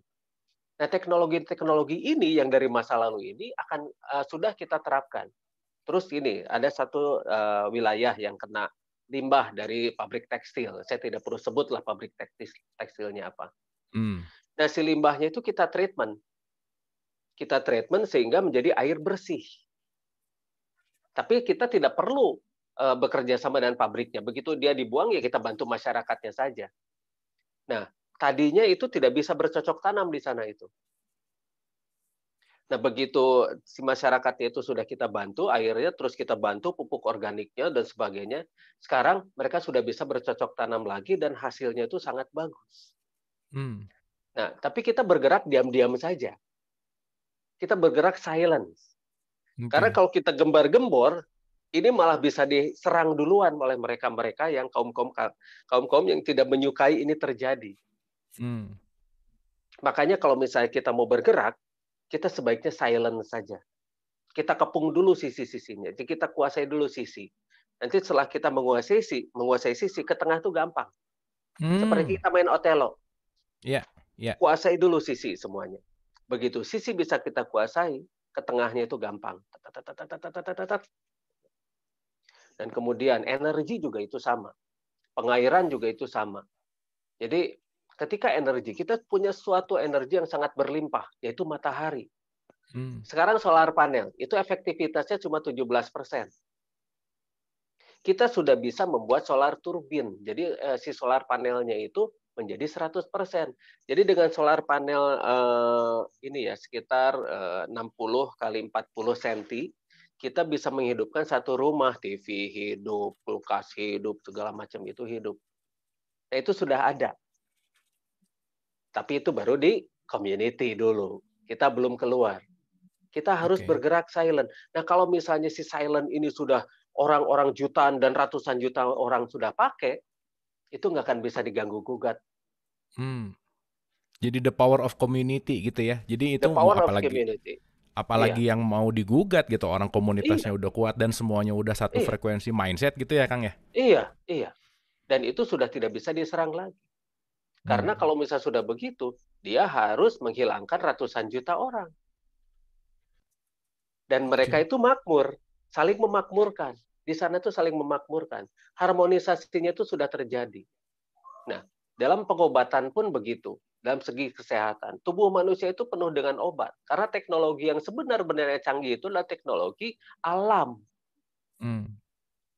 Nah, teknologi-teknologi ini yang dari masa lalu ini akan uh, sudah kita terapkan. Terus ini ada satu uh, wilayah yang kena limbah dari pabrik tekstil. Saya tidak perlu sebutlah pabrik tekstil tekstilnya apa. Hmm. Nah, si limbahnya itu kita treatment. Kita treatment sehingga menjadi air bersih. Tapi kita tidak perlu Eh, bekerja sama dengan pabriknya. Begitu dia dibuang ya kita bantu masyarakatnya saja. Nah, tadinya itu tidak bisa bercocok tanam di sana itu. Nah, begitu si masyarakatnya itu sudah kita bantu, akhirnya terus kita bantu pupuk organiknya dan sebagainya. Sekarang mereka sudah bisa bercocok tanam lagi dan hasilnya itu sangat bagus. Hmm. Nah, tapi kita bergerak diam-diam saja. Kita bergerak silence. Okay. Karena kalau kita gembar-gembor, ini malah bisa diserang duluan oleh mereka-mereka yang kaum-kaum kaum-kaum yang tidak menyukai ini terjadi. Hmm. Makanya kalau misalnya kita mau bergerak, kita sebaiknya silent saja. Kita kepung dulu sisi-sisinya. Jadi kita kuasai dulu sisi. Nanti setelah kita menguasai sisi, menguasai sisi ke tengah itu gampang. Hmm. Seperti kita main Otelo. Iya, yeah, Yeah. Kuasai dulu sisi semuanya. Begitu sisi bisa kita kuasai, ke tengahnya itu gampang. Dan kemudian energi juga itu sama. Pengairan juga itu sama. Jadi ketika energi, kita punya suatu energi yang sangat berlimpah, yaitu matahari. Hmm. Sekarang solar panel, itu efektivitasnya cuma 17 persen. Kita sudah bisa membuat solar turbin. Jadi eh, si solar panelnya itu menjadi 100%. Jadi dengan solar panel eh, ini ya sekitar eh, 60 kali 40 cm kita bisa menghidupkan satu rumah, TV hidup, kulkas hidup, segala macam itu hidup. Nah, itu sudah ada. Tapi itu baru di community dulu. Kita belum keluar. Kita harus okay. bergerak silent. Nah, kalau misalnya si silent ini sudah orang-orang jutaan dan ratusan juta orang sudah pakai, itu nggak akan bisa diganggu gugat. Hmm. Jadi the power of community gitu ya. Jadi itu the power apalagi, of community apalagi iya. yang mau digugat gitu orang komunitasnya iya. udah kuat dan semuanya udah satu iya. frekuensi mindset gitu ya Kang ya iya iya dan itu sudah tidak bisa diserang lagi karena hmm. kalau misalnya sudah begitu dia harus menghilangkan ratusan juta orang dan mereka itu makmur saling memakmurkan di sana itu saling memakmurkan harmonisasinya itu sudah terjadi nah dalam pengobatan pun begitu dalam segi kesehatan. Tubuh manusia itu penuh dengan obat. Karena teknologi yang sebenar-benarnya canggih itu adalah teknologi alam. Hmm.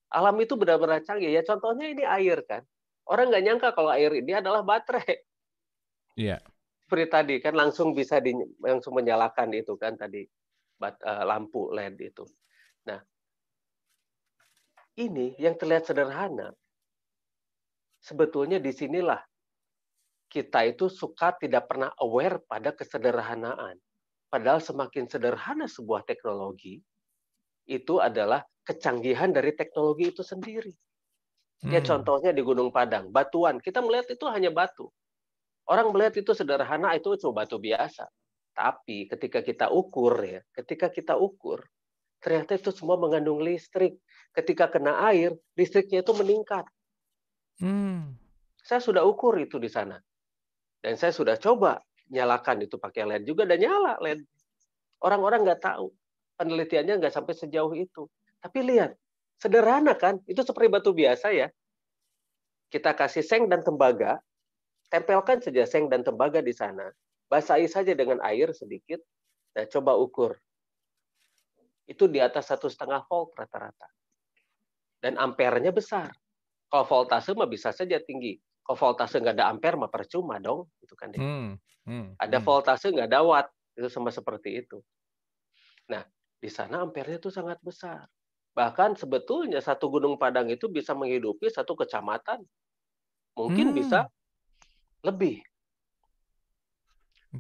Alam itu benar-benar canggih. Ya contohnya ini air kan. Orang nggak nyangka kalau air ini adalah baterai. Iya. Yeah. Seperti tadi kan langsung bisa di, langsung menyalakan itu kan tadi bat, uh, lampu LED itu. Nah, ini yang terlihat sederhana. Sebetulnya disinilah kita itu suka tidak pernah aware pada kesederhanaan. Padahal semakin sederhana sebuah teknologi, itu adalah kecanggihan dari teknologi itu sendiri. Ya hmm. contohnya di Gunung Padang, batuan. Kita melihat itu hanya batu. Orang melihat itu sederhana, itu cuma batu biasa. Tapi ketika kita ukur ya, ketika kita ukur, ternyata itu semua mengandung listrik. Ketika kena air, listriknya itu meningkat. Hmm. Saya sudah ukur itu di sana. Dan saya sudah coba nyalakan itu pakai LED juga dan nyala LED. Orang-orang nggak tahu. Penelitiannya nggak sampai sejauh itu. Tapi lihat, sederhana kan? Itu seperti batu biasa ya. Kita kasih seng dan tembaga, tempelkan saja seng dan tembaga di sana. Basahi saja dengan air sedikit. dan coba ukur. Itu di atas satu setengah volt rata-rata. Dan ampernya besar. Kalau voltase mah bisa saja tinggi. Kok voltase nggak ada ampere mah percuma dong, itu kan. Hmm. Hmm. Ada hmm. voltase nggak ada watt, itu sama seperti itu. Nah, di sana ampernya itu sangat besar. Bahkan sebetulnya satu gunung padang itu bisa menghidupi satu kecamatan. Mungkin hmm. bisa lebih.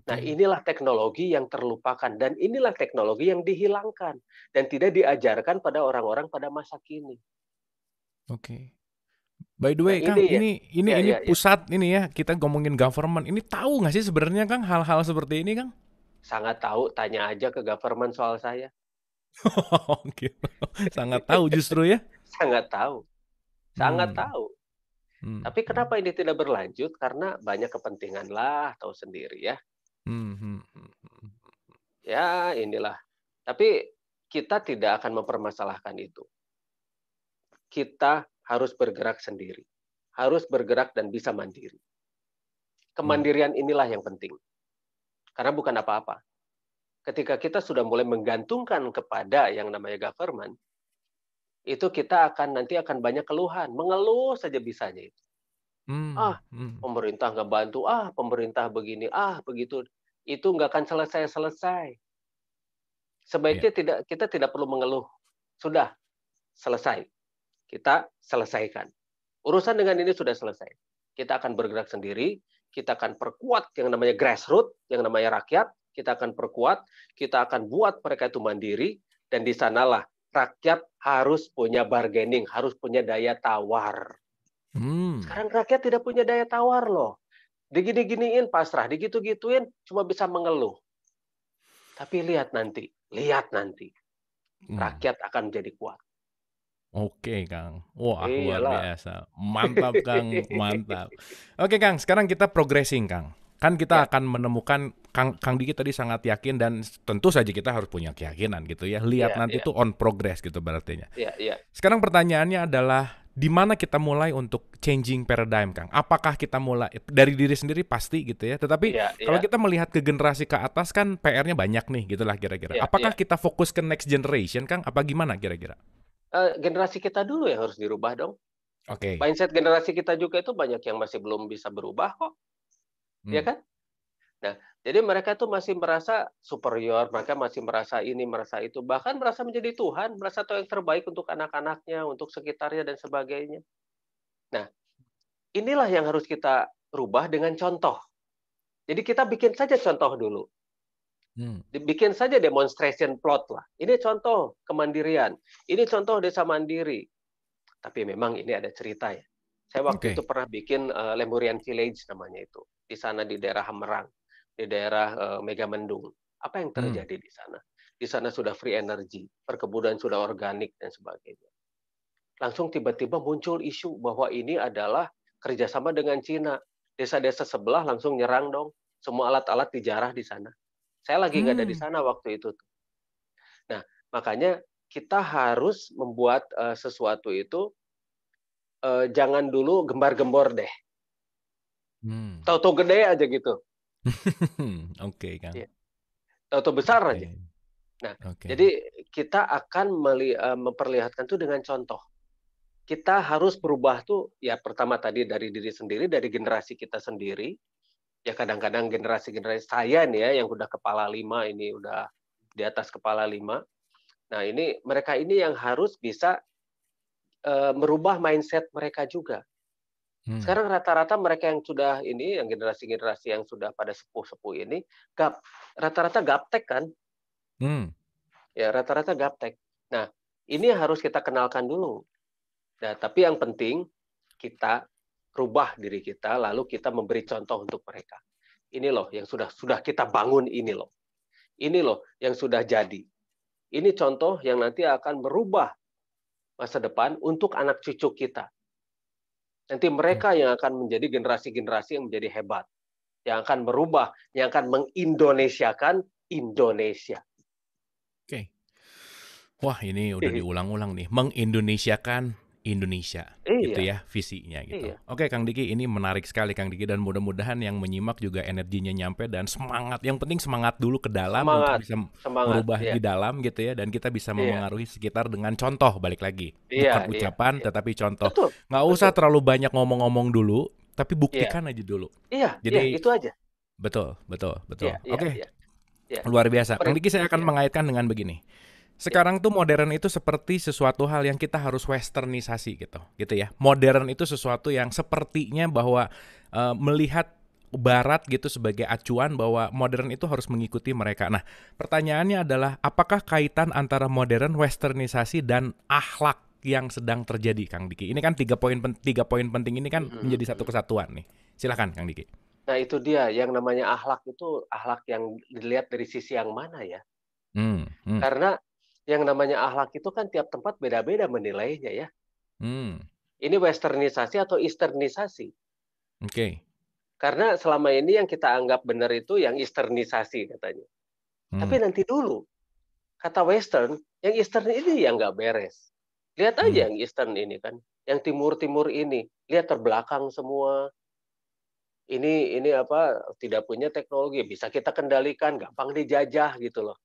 Nah, inilah teknologi yang terlupakan dan inilah teknologi yang dihilangkan dan tidak diajarkan pada orang-orang pada masa kini. Oke. By the way, nah, Kang, ini ya? ini ini, ya, ya, ya, pusat ya. ini ya kita ngomongin government. Ini tahu nggak sih sebenarnya Kang hal-hal seperti ini, Kang? Sangat tahu. Tanya aja ke government soal saya. Sangat tahu justru ya? Sangat tahu. Sangat hmm. tahu. Hmm. Tapi hmm. kenapa ini tidak berlanjut? Karena banyak kepentingan lah, tahu sendiri ya. hmm. hmm, hmm ya inilah. Tapi kita tidak akan mempermasalahkan itu. Kita harus bergerak sendiri, harus bergerak dan bisa mandiri. Kemandirian inilah yang penting. Karena bukan apa-apa. Ketika kita sudah mulai menggantungkan kepada yang namanya government, itu kita akan nanti akan banyak keluhan, mengeluh saja bisanya itu. Hmm, ah, hmm. pemerintah nggak bantu, ah pemerintah begini, ah begitu, itu nggak akan selesai-selesai. Sebaiknya yeah. tidak kita tidak perlu mengeluh, sudah selesai kita selesaikan. Urusan dengan ini sudah selesai. Kita akan bergerak sendiri, kita akan perkuat yang namanya grassroots, yang namanya rakyat, kita akan perkuat, kita akan buat mereka itu mandiri, dan di sanalah rakyat harus punya bargaining, harus punya daya tawar. Hmm. Sekarang rakyat tidak punya daya tawar loh. Digini-giniin pasrah, digitu-gituin cuma bisa mengeluh. Tapi lihat nanti, lihat nanti. Hmm. Rakyat akan menjadi kuat. Oke Kang, wah luar biasa, mantap Kang, mantap. Oke Kang, sekarang kita progressing Kang. Kan kita ya. akan menemukan Kang, Kang Diki tadi sangat yakin dan tentu saja kita harus punya keyakinan gitu ya. Lihat ya, nanti ya. tuh on progress gitu berarti Ya, ya. Sekarang pertanyaannya adalah di mana kita mulai untuk changing paradigm Kang? Apakah kita mulai dari diri sendiri pasti gitu ya. Tetapi ya, ya. kalau kita melihat ke generasi ke atas kan PR-nya banyak nih gitulah kira-kira. Ya, Apakah ya. kita fokus ke next generation Kang? Apa gimana kira-kira? Eh, generasi kita dulu ya harus dirubah dong. Oke. Okay. Mindset generasi kita juga itu banyak yang masih belum bisa berubah kok. Hmm. Ya kan? Nah, jadi mereka itu masih merasa superior, mereka masih merasa ini, merasa itu, bahkan merasa menjadi Tuhan, merasa tahu yang terbaik untuk anak-anaknya, untuk sekitarnya dan sebagainya. Nah, inilah yang harus kita rubah dengan contoh. Jadi kita bikin saja contoh dulu. Hmm. Bikin saja demonstration plot lah. Ini contoh kemandirian. Ini contoh desa mandiri. Tapi memang ini ada cerita ya. Saya waktu okay. itu pernah bikin uh, Lemurian Village namanya itu. Di sana di daerah Hamerang, di daerah uh, eh, Megamendung. Apa yang hmm. terjadi hmm. di sana? Di sana sudah free energy, perkebunan sudah organik dan sebagainya. Langsung tiba-tiba muncul isu bahwa ini adalah kerjasama dengan Cina. Desa-desa sebelah langsung nyerang dong. Semua alat-alat dijarah di sana. Saya lagi nggak hmm. ada di hmm. sana waktu itu. Nah, makanya kita harus membuat uh, sesuatu itu uh, jangan dulu gembar-gembor deh. Hmm. tahu gede aja gitu. Oke, okay, kan. Ya. tahu besar okay. aja. Nah, okay. jadi kita akan meli- uh, memperlihatkan itu dengan contoh. Kita harus berubah tuh ya pertama tadi dari diri sendiri, dari generasi kita sendiri, ya kadang-kadang generasi-generasi saya nih ya yang udah kepala lima ini udah di atas kepala lima. Nah ini mereka ini yang harus bisa e, merubah mindset mereka juga. Hmm. Sekarang rata-rata mereka yang sudah ini, yang generasi-generasi yang sudah pada sepuh-sepuh ini, gap rata-rata gaptek kan? Hmm. Ya rata-rata gaptek. Nah ini harus kita kenalkan dulu. Nah tapi yang penting kita rubah diri kita, lalu kita memberi contoh untuk mereka. Ini loh yang sudah sudah kita bangun ini loh. Ini loh yang sudah jadi. Ini contoh yang nanti akan merubah masa depan untuk anak cucu kita. Nanti mereka yang akan menjadi generasi-generasi yang menjadi hebat, yang akan merubah, yang akan mengindonesiakan Indonesia. Oke. Wah, ini udah diulang-ulang nih. Mengindonesiakan Indonesia gitu iya. gitu ya visinya gitu. Iya. Oke Kang Diki ini menarik sekali Kang Diki dan mudah-mudahan yang menyimak juga energinya nyampe dan semangat yang penting semangat dulu ke dalam semangat. untuk bisa semangat, merubah iya. di dalam gitu ya dan kita bisa iya. memengaruhi sekitar dengan contoh balik lagi iya, bukan iya, ucapan iya, tetapi contoh. Betul, Nggak betul. usah terlalu banyak ngomong-ngomong dulu tapi iya. buktikan iya. aja dulu. Iya. iya Jadi iya, itu aja. Betul betul betul. Iya, Oke. Iya, Luar biasa. Kang Diki saya akan mengaitkan dengan begini sekarang tuh modern itu seperti sesuatu hal yang kita harus westernisasi gitu, gitu ya. Modern itu sesuatu yang sepertinya bahwa uh, melihat Barat gitu sebagai acuan bahwa modern itu harus mengikuti mereka. Nah, pertanyaannya adalah apakah kaitan antara modern, westernisasi dan akhlak yang sedang terjadi, Kang Diki? Ini kan tiga poin tiga poin penting ini kan menjadi satu kesatuan nih. Silakan, Kang Diki. Nah itu dia yang namanya ahlak itu ahlak yang dilihat dari sisi yang mana ya? Hmm, hmm. Karena yang namanya ahlak itu kan tiap tempat beda-beda menilainya ya. Hmm. Ini westernisasi atau easternisasi? Oke. Okay. Karena selama ini yang kita anggap benar itu yang easternisasi katanya. Hmm. Tapi nanti dulu kata western, yang eastern ini yang nggak beres. Lihat aja hmm. yang eastern ini kan, yang timur-timur ini, lihat terbelakang semua. Ini ini apa tidak punya teknologi bisa kita kendalikan, gampang dijajah gitu loh.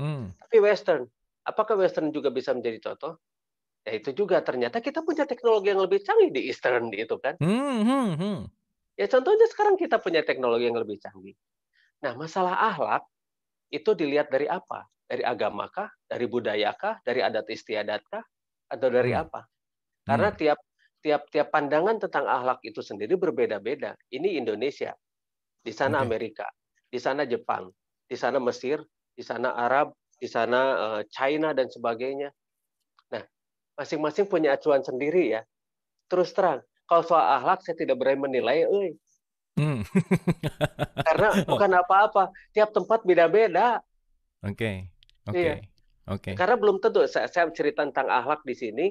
Hmm. Tapi western Apakah Western juga bisa menjadi contoh? Ya itu juga ternyata kita punya teknologi yang lebih canggih di Eastern itu kan. Hmm, hmm, hmm. Ya contohnya sekarang kita punya teknologi yang lebih canggih. Nah masalah ahlak itu dilihat dari apa? Dari agamakah? Dari budayakah? Dari adat istiadatkah? Atau dari hmm. apa? Karena hmm. tiap tiap tiap pandangan tentang ahlak itu sendiri berbeda-beda. Ini Indonesia, di sana okay. Amerika, di sana Jepang, di sana Mesir, di sana Arab, di sana eh, China dan sebagainya. Nah, masing-masing punya acuan sendiri ya. Terus terang, kalau soal akhlak saya tidak berani menilai, euy. Hmm. Karena bukan apa-apa, tiap tempat beda-beda. Oke. Okay. Oke. Okay. Iya. Oke. Okay. Karena belum tentu saya, saya cerita tentang akhlak di sini,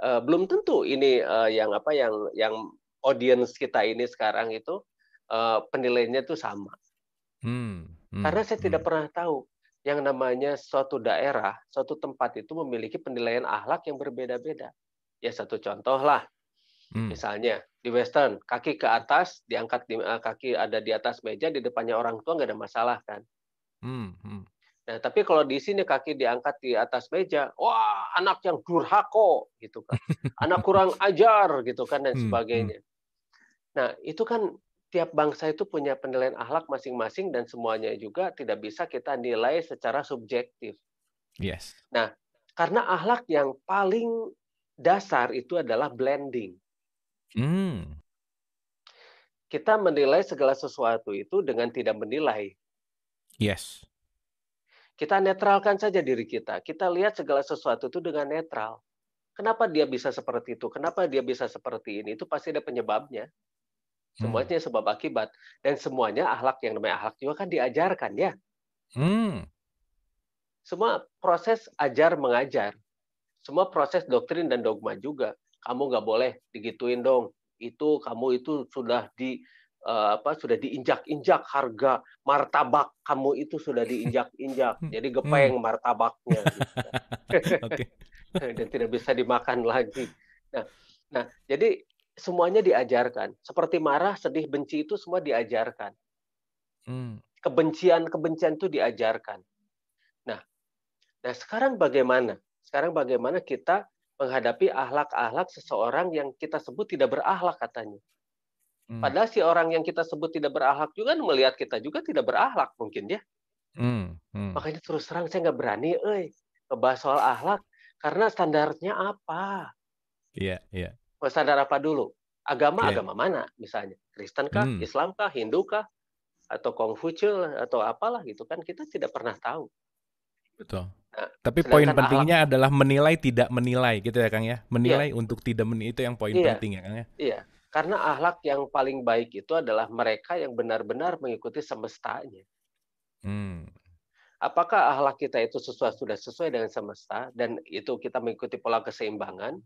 uh, belum tentu ini uh, yang apa yang yang audience kita ini sekarang itu uh, penilaiannya itu sama. Hmm. Hmm. Karena saya hmm. tidak pernah tahu yang namanya suatu daerah, suatu tempat itu memiliki penilaian ahlak yang berbeda-beda. Ya satu contoh lah, hmm. misalnya di Western kaki ke atas diangkat di, eh, kaki ada di atas meja di depannya orang tua nggak ada masalah kan. Hmm. Hmm. Nah tapi kalau di sini kaki diangkat di atas meja, wah anak yang durhako gitu kan, anak kurang ajar gitu kan dan hmm, hmm. sebagainya. Hmm. Nah itu kan tiap bangsa itu punya penilaian akhlak masing-masing dan semuanya juga tidak bisa kita nilai secara subjektif. Yes. Nah, karena akhlak yang paling dasar itu adalah blending. Hmm. Kita menilai segala sesuatu itu dengan tidak menilai. Yes. Kita netralkan saja diri kita. Kita lihat segala sesuatu itu dengan netral. Kenapa dia bisa seperti itu? Kenapa dia bisa seperti ini? Itu pasti ada penyebabnya. Semuanya hmm. sebab akibat dan semuanya ahlak yang namanya ahlak juga kan diajarkan ya. Hmm. Semua proses ajar mengajar, semua proses doktrin dan dogma juga. Kamu nggak boleh digituin dong. Itu kamu itu sudah di uh, apa sudah diinjak-injak harga martabak kamu itu sudah diinjak-injak jadi hmm. gepeng hmm. martabaknya gitu. Kan. dan tidak bisa dimakan lagi nah nah jadi semuanya diajarkan. Seperti marah, sedih, benci itu semua diajarkan. Hmm. Kebencian-kebencian itu diajarkan. Nah, nah sekarang bagaimana? Sekarang bagaimana kita menghadapi ahlak-ahlak seseorang yang kita sebut tidak berahlak katanya. Hmm. Padahal si orang yang kita sebut tidak berahlak juga melihat kita juga tidak berahlak mungkin ya. Hmm. Hmm. Makanya terus terang saya nggak berani, eh, ngebahas soal ahlak karena standarnya apa? Iya, yeah, iya. Yeah standar apa dulu? Agama yeah. agama mana misalnya? Kristen kah, hmm. Islam kah, Hindu kah, atau Konghucu atau apalah gitu kan kita tidak pernah tahu. Betul. Nah, Tapi poin pentingnya alam. adalah menilai tidak menilai gitu ya Kang ya. Menilai yeah. untuk tidak menilai itu yang poin yeah. penting ya Kang ya. Iya. Yeah. Karena ahlak yang paling baik itu adalah mereka yang benar-benar mengikuti semestanya. Hmm. Apakah ahlak kita itu sesuai sudah sesuai dengan semesta dan itu kita mengikuti pola keseimbangan?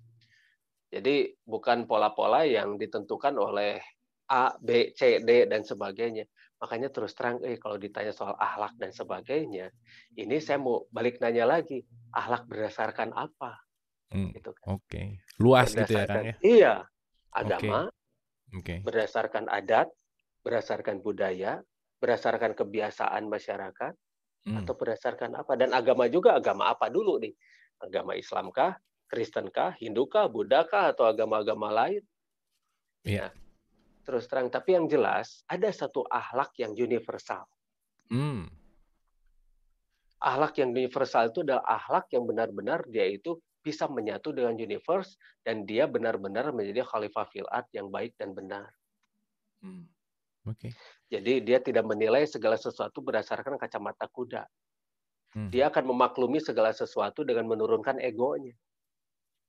Jadi bukan pola-pola yang ditentukan oleh A, B, C, D dan sebagainya. Makanya terus terang, eh kalau ditanya soal ahlak dan sebagainya, ini saya mau balik nanya lagi, ahlak berdasarkan apa? Hmm, gitu kan. Oke, okay. luas gitu ya kan ya? Iya, agama, okay. Okay. berdasarkan adat, berdasarkan budaya, berdasarkan kebiasaan masyarakat, hmm. atau berdasarkan apa? Dan agama juga agama apa dulu nih? Agama Islam kah? Kristen kah, Hindu kah, Buddha kah, atau agama-agama lain. Iya. Nah, Terus terang, tapi yang jelas ada satu ahlak yang universal. Hmm. Ahlak yang universal itu adalah ahlak yang benar-benar dia itu bisa menyatu dengan universe dan dia benar-benar menjadi khalifah filat yang baik dan benar. Hmm. Oke. Okay. Jadi dia tidak menilai segala sesuatu berdasarkan kacamata kuda. Hmm. Dia akan memaklumi segala sesuatu dengan menurunkan egonya.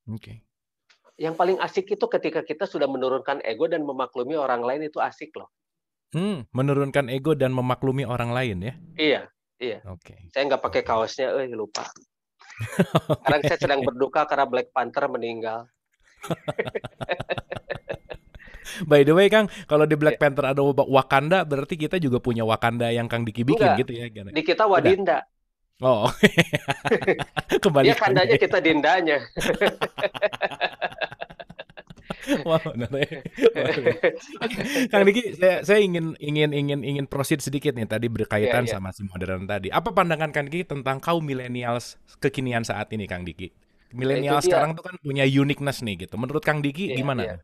Oke. Okay. Yang paling asik itu ketika kita sudah menurunkan ego dan memaklumi orang lain itu asik loh. Hmm, menurunkan ego dan memaklumi orang lain ya? Iya, iya. Oke. Okay. Saya nggak pakai kaosnya, eh lupa. okay. saya sedang berduka karena Black Panther meninggal. By the way, Kang, kalau di Black yeah. Panther ada Wakanda, berarti kita juga punya Wakanda yang Kang Diki bikin Enggak. gitu ya? Di kita Wadinda. Udah. Oh, kembali. Iya tandanya kita dendanya. Wah, wow, nanti. Ya. Ya. Kang Diki, saya, saya ingin ingin ingin ingin proceed sedikit nih tadi berkaitan yeah, yeah. sama si modern tadi. Apa pandangan Kang Diki tentang kaum milenials kekinian saat ini, Kang Diki? Milenial sekarang tuh kan punya uniqueness nih gitu. Menurut Kang Diki yeah, gimana? Yeah.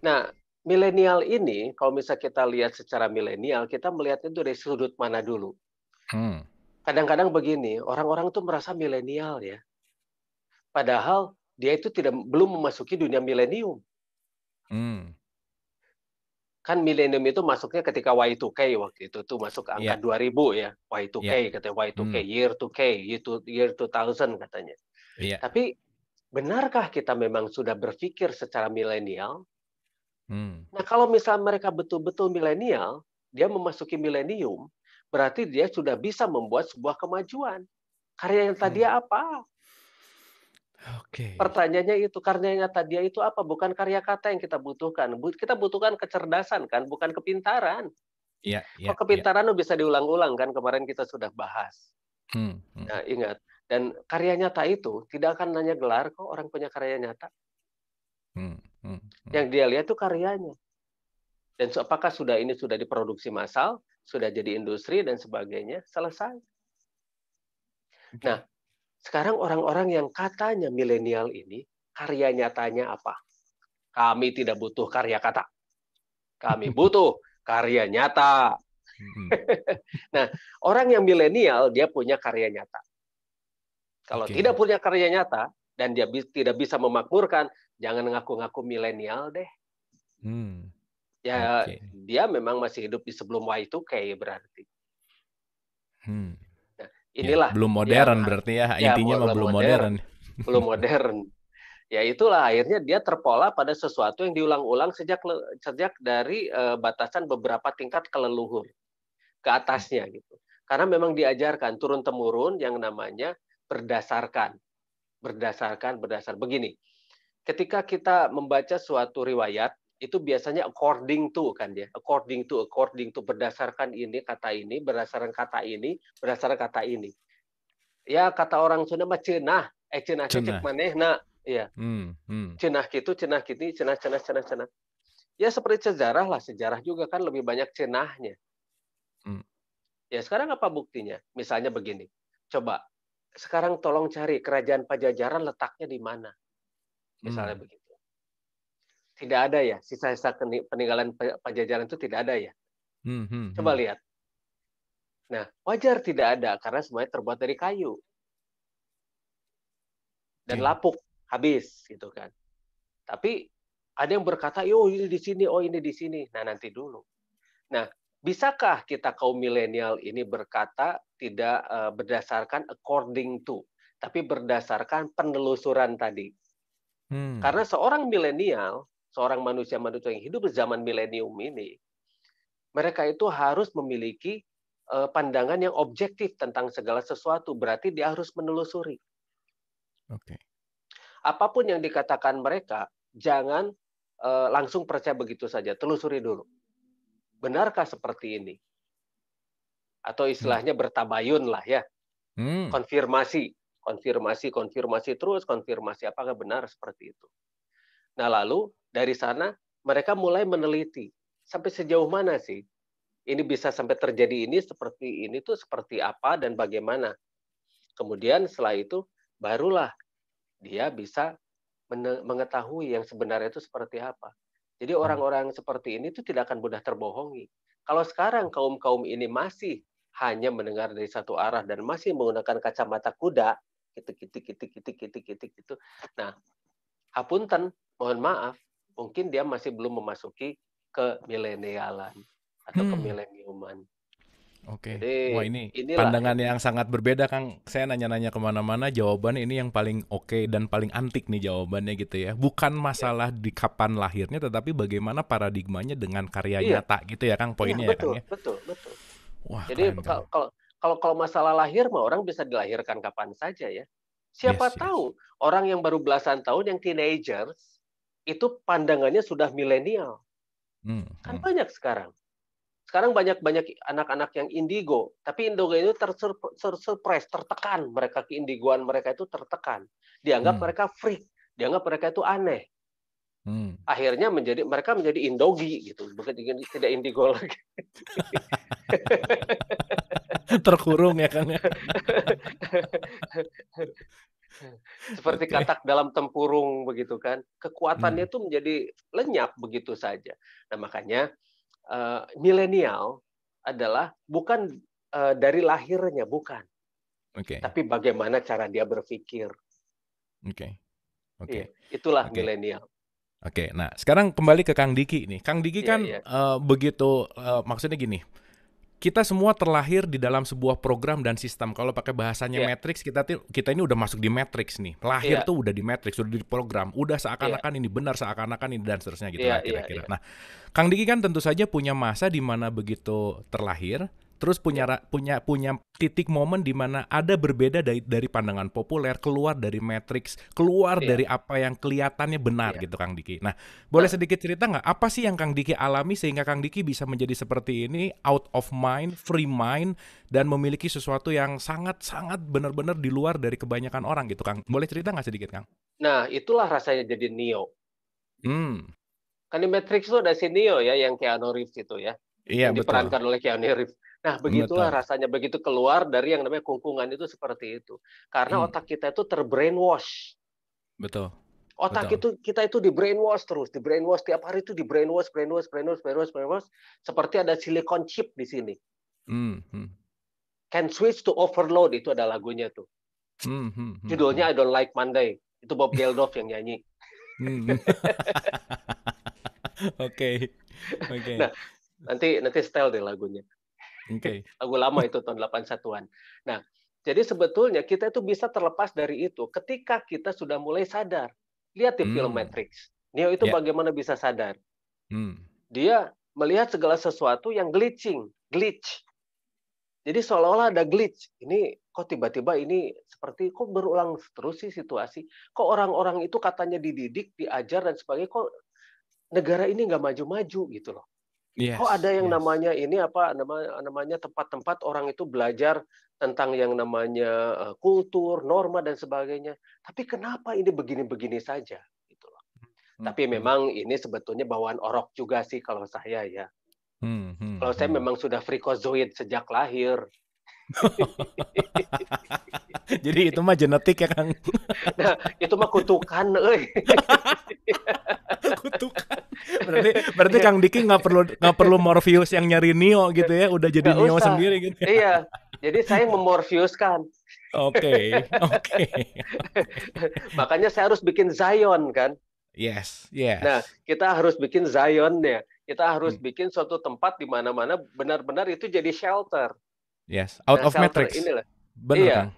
Nah, milenial ini kalau misalnya kita lihat secara milenial, kita melihatnya itu dari sudut mana dulu. Hmm kadang-kadang begini, orang-orang tuh merasa milenial ya. Padahal dia itu tidak belum memasuki dunia milenium. Hmm. Kan milenium itu masuknya ketika Y2K waktu itu tuh masuk angka yeah. 2000 ya. Y2K ya, yeah. katanya Y2K, hmm. year 2K, year 2000 katanya. Yeah. Tapi benarkah kita memang sudah berpikir secara milenial? Hmm. Nah, kalau misal mereka betul-betul milenial, dia memasuki milenium, berarti dia sudah bisa membuat sebuah kemajuan. Karya yang tadi hmm. apa? Oke. Okay. Pertanyaannya itu karyanya tadi itu apa? Bukan karya kata yang kita butuhkan. Kita butuhkan kecerdasan kan, bukan kepintaran. Iya. Yeah, yeah, kepintaran yeah. bisa diulang-ulang kan? Kemarin kita sudah bahas. Hmm, hmm. Nah ingat. Dan karya nyata itu tidak akan nanya gelar kok orang punya karya nyata. Hmm, hmm, hmm. Yang dia lihat itu karyanya. Dan apakah sudah ini sudah diproduksi massal sudah jadi industri dan sebagainya, selesai. Nah, sekarang orang-orang yang katanya milenial ini, karya nyatanya apa? Kami tidak butuh karya kata. Kami butuh karya nyata. nah, orang yang milenial dia punya karya nyata. Kalau okay. tidak punya karya nyata dan dia tidak bisa memakmurkan, jangan ngaku-ngaku milenial deh. Hmm. Ya, okay. dia memang masih hidup di sebelum Y2K berarti. Hmm. Nah, ya, inilah ya, belum modern ya, berarti ya, ya intinya belum, belum modern. modern. belum modern. Ya itulah akhirnya dia terpola pada sesuatu yang diulang-ulang sejak sejak dari uh, batasan beberapa tingkat ke leluhur ke atasnya gitu. Karena memang diajarkan turun temurun yang namanya berdasarkan berdasarkan berdasar begini. Ketika kita membaca suatu riwayat itu biasanya according to kan ya according to according to berdasarkan ini kata ini berdasarkan kata ini berdasarkan kata ini ya kata orang Sunda mah cenah eh cenah cecek nak ya hmm, hmm. cenah gitu cenah gitu cenah cenah cenah cenah ya seperti sejarah lah sejarah juga kan lebih banyak cenahnya hmm. ya sekarang apa buktinya misalnya begini coba sekarang tolong cari kerajaan pajajaran letaknya di mana misalnya hmm. begini tidak ada ya sisa-sisa peninggalan pajajaran itu tidak ada ya. Hmm, hmm, Coba hmm. lihat. Nah, wajar tidak ada karena semuanya terbuat dari kayu dan hmm. lapuk habis gitu kan. Tapi ada yang berkata, "Yo, ini di sini, oh ini di sini." Nah, nanti dulu. Nah, bisakah kita kaum milenial ini berkata tidak eh, berdasarkan according to, tapi berdasarkan penelusuran tadi? Hmm. Karena seorang milenial seorang manusia-manusia yang hidup di zaman milenium ini, mereka itu harus memiliki eh, pandangan yang objektif tentang segala sesuatu. Berarti dia harus menelusuri. Okay. Apapun yang dikatakan mereka, jangan eh, langsung percaya begitu saja. Telusuri dulu. Benarkah seperti ini? Atau istilahnya bertabayun lah ya. Hmm. Konfirmasi, konfirmasi, konfirmasi terus, konfirmasi apakah benar seperti itu. Nah, lalu dari sana mereka mulai meneliti sampai sejauh mana sih ini bisa sampai terjadi ini seperti ini tuh seperti apa dan bagaimana. Kemudian setelah itu barulah dia bisa mengetahui yang sebenarnya itu seperti apa. Jadi orang-orang seperti ini itu tidak akan mudah terbohongi. Kalau sekarang kaum-kaum ini masih hanya mendengar dari satu arah dan masih menggunakan kacamata kuda, gitu gitu gitu gitu gitu gitu gitu. Nah, hapunten mohon maaf, mungkin dia masih belum memasuki ke milenialan atau hmm. ke mileniuman. Oke. Okay. Wah ini pandangan ya. yang, sangat berbeda Kang. Saya nanya-nanya kemana-mana, jawaban ini yang paling oke okay dan paling antik nih jawabannya gitu ya. Bukan masalah di kapan lahirnya, tetapi bagaimana paradigmanya dengan karya iya. nyata gitu ya Kang. Poinnya iya, betul, ya Kang. Betul, ya? betul, betul. Wah. Jadi kalau kalau kalau masalah lahir mah orang bisa dilahirkan kapan saja ya. Siapa yes, tahu yes. orang yang baru belasan tahun yang teenagers itu pandangannya sudah milenial. Hmm. Kan hmm. banyak sekarang. Sekarang banyak-banyak anak-anak yang indigo, tapi indigo itu tersurprise, tertekan. Mereka keindigoan mereka itu tertekan. Dianggap hmm. mereka freak, dianggap mereka itu aneh. Hmm. Akhirnya menjadi mereka menjadi indogi gitu, bukan tidak indigo lagi. Terkurung ya kan ya? Seperti okay. katak dalam tempurung begitu kan. Kekuatannya itu hmm. menjadi lenyap begitu saja. Nah, makanya uh, milenial adalah bukan uh, dari lahirnya bukan. Okay. Tapi bagaimana cara dia berpikir. Oke. Okay. Oke. Okay. Iya, itulah okay. milenial. Oke, okay, nah sekarang kembali ke Kang Diki nih. Kang Diki yeah, kan yeah. Iya. Uh, begitu uh, maksudnya gini, kita semua terlahir di dalam sebuah program dan sistem. Kalau pakai bahasanya yeah. matrix, kita kita ini udah masuk di matrix nih. Lahir yeah. tuh udah di matrix, udah di program, udah seakan-akan yeah. ini benar, seakan-akan ini dan seterusnya gitu yeah, lah iya, kira-kira. Yeah, yeah. Nah, Kang Diki kan tentu saja punya masa di mana begitu terlahir, terus punya punya punya titik momen di mana ada berbeda dari dari pandangan populer, keluar dari matrix, keluar yeah. dari apa yang kelihatannya benar yeah. gitu Kang Diki. Nah, boleh nah. sedikit cerita nggak apa sih yang Kang Diki alami sehingga Kang Diki bisa menjadi seperti ini, out of mind, free mind dan memiliki sesuatu yang sangat-sangat benar-benar di luar dari kebanyakan orang gitu Kang. Boleh cerita nggak sedikit Kang? Nah, itulah rasanya jadi Neo. Hmm. Kan di Matrix itu ada si Neo ya yang Keanu Reeves itu ya. Iya, yang betul. oleh Keanu Reeves. Nah, begitulah Betul. rasanya begitu keluar dari yang namanya kungkungan itu seperti itu. Karena hmm. otak kita itu terbrainwash. Betul. Otak Betul. itu kita itu di brainwash terus, di brainwash tiap hari itu di brainwash, brainwash, brainwash, brainwash, brainwash. Seperti ada silicon chip di sini. Hmm. hmm. Can switch to overload itu ada lagunya tuh. Hmm hmm, hmm. hmm. Judulnya I Don't Like Monday. Itu Bob Geldof yang nyanyi. Oke. Oke. Okay. Okay. Nah, nanti nanti style deh lagunya. Okay. Lagu lama itu tahun 81-an. Nah, jadi sebetulnya kita itu bisa terlepas dari itu ketika kita sudah mulai sadar. Lihat di hmm. film Matrix. Neo itu yeah. bagaimana bisa sadar? Hmm. Dia melihat segala sesuatu yang glitching, glitch. Jadi seolah-olah ada glitch. Ini kok tiba-tiba ini seperti kok berulang terus sih situasi. Kok orang-orang itu katanya dididik, diajar dan sebagainya. Kok negara ini nggak maju-maju gitu loh. Yes, oh ada yang yes. namanya ini apa nama, namanya tempat-tempat orang itu belajar tentang yang namanya eh, kultur, norma dan sebagainya. Tapi kenapa ini begini-begini saja? Gitu hmm, Tapi hmm. memang ini sebetulnya bawaan orok juga sih kalau saya ya. Hmm, hmm, kalau saya hmm. memang sudah frikozoid sejak lahir. Jadi itu mah genetik ya Kang. nah, itu mah kutukan eh. kutukan berarti berarti iya. Kang Diki nggak perlu nggak perlu Morpheus yang nyari Neo gitu ya, udah jadi gak Neo usah. sendiri gitu. Ya. Iya. Jadi saya memorfiuskan Oke, okay. oke. Okay. Makanya saya harus bikin Zion kan. Yes, yes. Nah, kita harus bikin Zion ya. Kita harus hmm. bikin suatu tempat di mana-mana benar-benar itu jadi shelter. Yes, out nah, of matrix. Inilah. Benar iya. kan?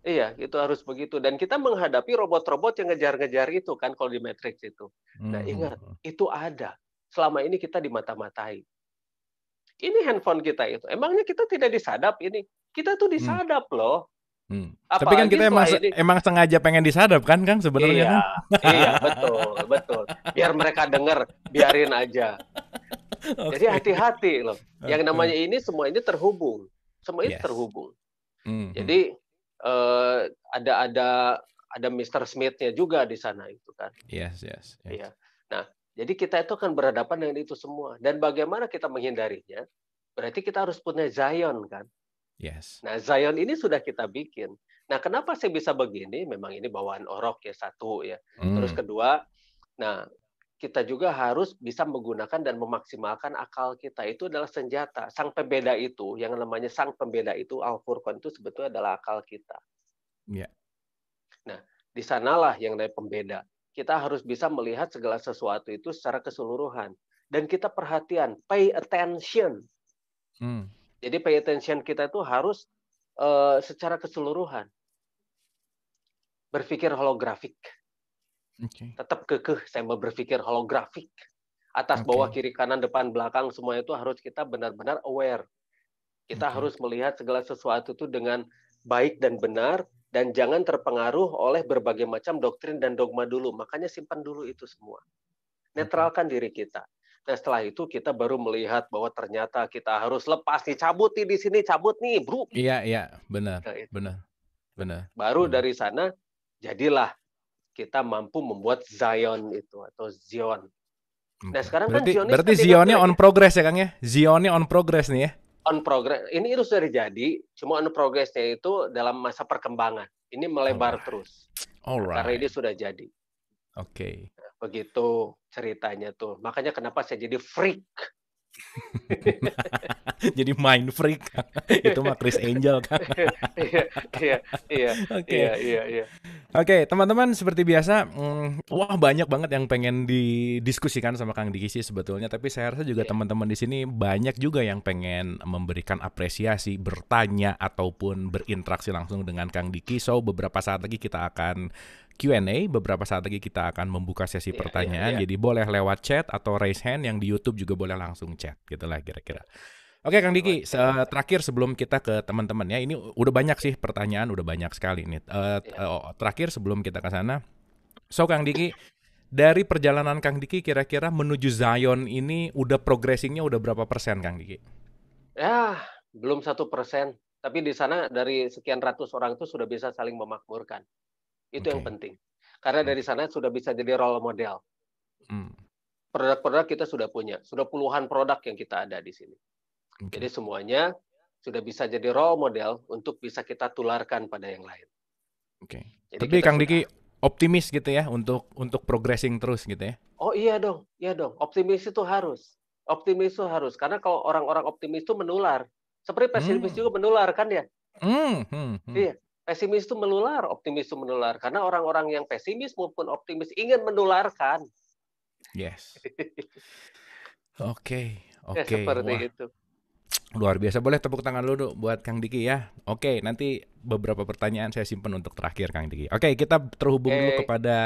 Iya, itu harus begitu. Dan kita menghadapi robot-robot yang ngejar-ngejar itu kan kalau di Matrix itu. Nah hmm, ingat, hmm, hmm. itu ada. Selama ini kita dimata-matai. Ini handphone kita itu. Emangnya kita tidak disadap ini? Kita tuh disadap hmm. loh. Hmm. Tapi kan kita emang, ini... emang sengaja pengen disadap kan Kang sebenarnya iya, kan? Iya, betul, betul. Biar mereka dengar, biarin aja. okay. Jadi hati-hati loh. Yang namanya ini semua ini terhubung. Semua ini yes. terhubung. hmm Jadi uh, ada ada ada Mr. Smithnya juga di sana itu kan. Yes, yes. yes. Iya. Nah, jadi kita itu akan berhadapan dengan itu semua dan bagaimana kita menghindarinya? Berarti kita harus punya Zion kan. Yes. Nah, Zion ini sudah kita bikin. Nah, kenapa saya bisa begini? Memang ini bawaan orok ya satu ya. Mm. Terus kedua, nah kita juga harus bisa menggunakan dan memaksimalkan akal kita. Itu adalah senjata. Sang pembeda itu, yang namanya sang pembeda itu, Al-Furqan itu sebetulnya adalah akal kita. Yeah. Nah, di sanalah yang dari pembeda. Kita harus bisa melihat segala sesuatu itu secara keseluruhan. Dan kita perhatian, pay attention. Hmm. Jadi pay attention kita itu harus uh, secara keseluruhan. Berpikir holografik Okay. Tetap kekeh saya berpikir holografik. Atas, okay. bawah, kiri, kanan, depan, belakang semua itu harus kita benar-benar aware. Kita okay. harus melihat segala sesuatu itu dengan baik dan benar dan jangan terpengaruh oleh berbagai macam doktrin dan dogma dulu. Makanya simpan dulu itu semua. Netralkan diri kita. Nah setelah itu kita baru melihat bahwa ternyata kita harus lepas nih, cabut nih di sini, cabut nih, bro. Iya iya, benar, gitu. benar, benar. Baru benar. dari sana jadilah kita mampu membuat Zion itu atau Zion. Nah sekarang kan berarti, kan berarti Zionnya on ya? progress ya Kang ya? Zionnya on progress nih ya? On progress. Ini itu sudah jadi, cuma on progressnya itu dalam masa perkembangan. Ini melebar Alright. terus. Alright. Nah, karena ini sudah jadi. Oke. Okay. Begitu ceritanya tuh. Makanya kenapa saya jadi freak Jadi mind freak. Itu mah Chris Angel kan. iya, iya, iya. Oke. Iya, iya, iya. Oke, teman-teman seperti biasa mm, wah banyak banget yang pengen didiskusikan sama Kang Diki sih sebetulnya, tapi saya rasa juga teman teman-teman di sini banyak juga yang pengen memberikan apresiasi, bertanya ataupun berinteraksi langsung dengan Kang Diki. So, beberapa saat lagi kita akan Q&A. Beberapa saat lagi kita akan membuka sesi yeah, iya, pertanyaan. Yeah, yeah. Jadi boleh lewat chat atau raise hand yang di YouTube juga boleh langsung chat gitulah kira-kira. Oke Kang Diki, se terakhir sebelum kita ke teman-teman ya, ini udah banyak sih pertanyaan, udah banyak sekali nih. Uh, eh, yeah. Oh, terakhir sebelum kita ke sana, so Kang Diki, dari perjalanan Kang Diki kira-kira menuju Zion ini udah progressingnya udah berapa persen Kang Diki? Ya, belum satu persen. Tapi di sana dari sekian ratus orang itu sudah bisa saling memakmurkan. Itu okay. yang penting. Karena dari sana sudah bisa jadi role model. Hmm. Produk-produk kita sudah punya, sudah puluhan produk yang kita ada di sini. Okay. Jadi semuanya sudah bisa jadi role model untuk bisa kita tularkan pada yang lain. Oke. Okay. Tapi Kang Diki optimis gitu ya untuk untuk progressing terus gitu ya? Oh iya dong, iya dong. Optimis itu harus. Optimis itu harus karena kalau orang-orang optimis itu menular. Seperti hmm. pesimis hmm. juga menular kan ya? Hmm. Hmm. hmm. Iya pesimis itu menular, optimis itu menular. Karena orang-orang yang pesimis maupun optimis ingin menularkan. Yes. Oke, ya, oke. Okay. Ya, seperti Wah. itu. Luar biasa. Boleh tepuk tangan dulu buat Kang Diki ya. Oke, nanti beberapa pertanyaan saya simpan untuk terakhir Kang Diki. Oke, kita terhubung okay. dulu kepada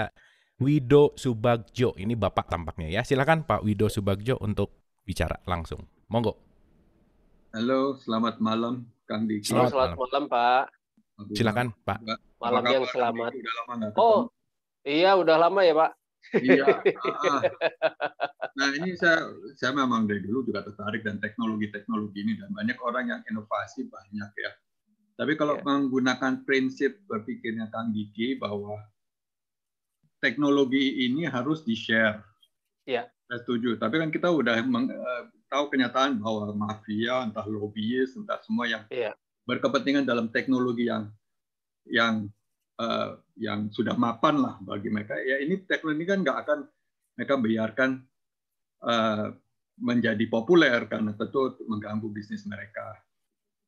Wido Subagjo. Ini Bapak tampaknya ya. Silakan Pak Wido Subagjo untuk bicara langsung. Monggo. Halo, selamat malam Kang Diki. Selamat, selamat malam. malam Pak. Silakan, Pak. Malam yang kan, selamat. oh, iya udah lama ya, Pak. iya. Ah, ah. Nah ini saya, saya memang dari dulu juga tertarik dan teknologi-teknologi ini dan banyak orang yang inovasi banyak ya. Tapi kalau yeah. menggunakan prinsip berpikirnya Kang gigi bahwa teknologi ini harus di-share. Iya. Yeah. Saya setuju. Tapi kan kita udah meng, eh, tahu kenyataan bahwa mafia, entah lobbyis, entah semua yang yeah berkepentingan dalam teknologi yang yang uh, yang sudah mapan lah bagi mereka. Ya ini teknologi kan nggak akan mereka biarkan uh, menjadi populer karena tentu mengganggu bisnis mereka.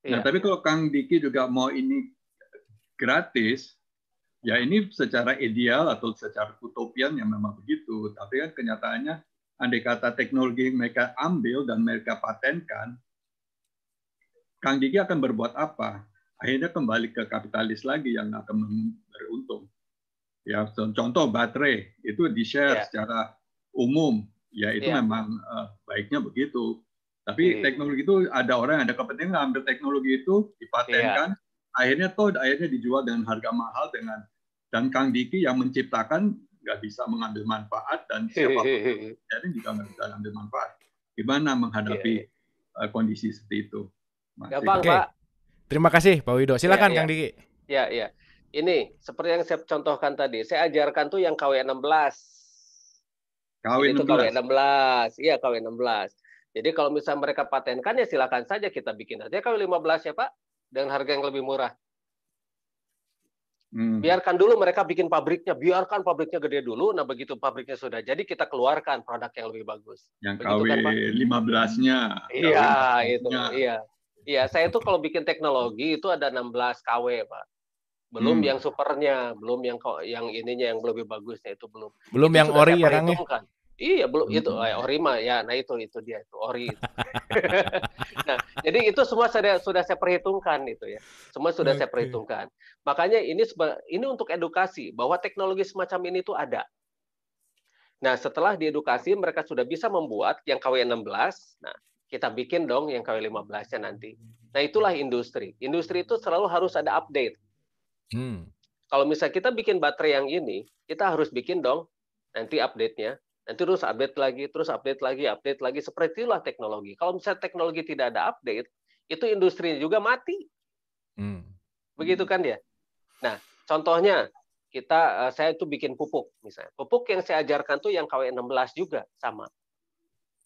Nah, iya. tapi kalau Kang Diki juga mau ini gratis, ya ini secara ideal atau secara utopian yang memang begitu. Tapi kan kenyataannya, andai kata teknologi mereka ambil dan mereka patenkan, Kang Diki akan berbuat apa? Akhirnya kembali ke kapitalis lagi yang akan beruntung. Ya, contoh baterai itu di share yeah. secara umum, ya itu yeah. memang uh, baiknya begitu. Tapi yeah. teknologi itu ada orang yang ada kepentingan ambil teknologi itu dipatenkan, yeah. akhirnya toh akhirnya dijual dengan harga mahal dengan dan Kang Diki yang menciptakan nggak bisa mengambil manfaat dan siapa jadi juga nggak bisa mengambil manfaat. Gimana menghadapi yeah. Ya, ya. kondisi seperti itu? Gampang, Oke. Pak. Terima kasih, Pak Wido. Ya, silakan, ya, Kang ya. Diki. Ya, ya. Ini seperti yang saya contohkan tadi, saya ajarkan tuh yang KW16. KW16. Itu KW16. Iya, KW16. Jadi kalau misalnya mereka patenkan ya silakan saja kita bikin aja KW15 ya, Pak, dengan harga yang lebih murah. Hmm. Biarkan dulu mereka bikin pabriknya, biarkan pabriknya gede dulu. Nah, begitu pabriknya sudah jadi, kita keluarkan produk yang lebih bagus. Yang KW kan, 15-nya. Iya, itu. Iya. Iya, saya itu kalau bikin teknologi itu ada 16 KW, Pak. Belum hmm. yang supernya, belum yang yang ininya yang lebih bagusnya itu belum. Belum itu yang ori ya, Kang. Iya, belum hmm. itu eh, ori mah ya. Nah, itu itu dia itu ori. Itu. nah, jadi itu semua sudah sudah saya perhitungkan itu ya. Semua sudah okay. saya perhitungkan. Makanya ini ini untuk edukasi bahwa teknologi semacam ini itu ada. Nah, setelah diedukasi mereka sudah bisa membuat yang KW 16. Nah, kita bikin dong yang KW15-nya nanti. Hmm. Nah, itulah industri. Industri itu selalu harus ada update. Hmm. Kalau misalnya kita bikin baterai yang ini, kita harus bikin dong nanti update-nya. Nanti terus update lagi, terus update lagi, update lagi. Seperti itulah teknologi. Kalau misalnya teknologi tidak ada update, itu industri juga mati. Hmm. Begitu kan dia? Nah, contohnya kita eh, saya itu bikin pupuk misalnya. Pupuk yang saya ajarkan tuh yang KW16 juga sama.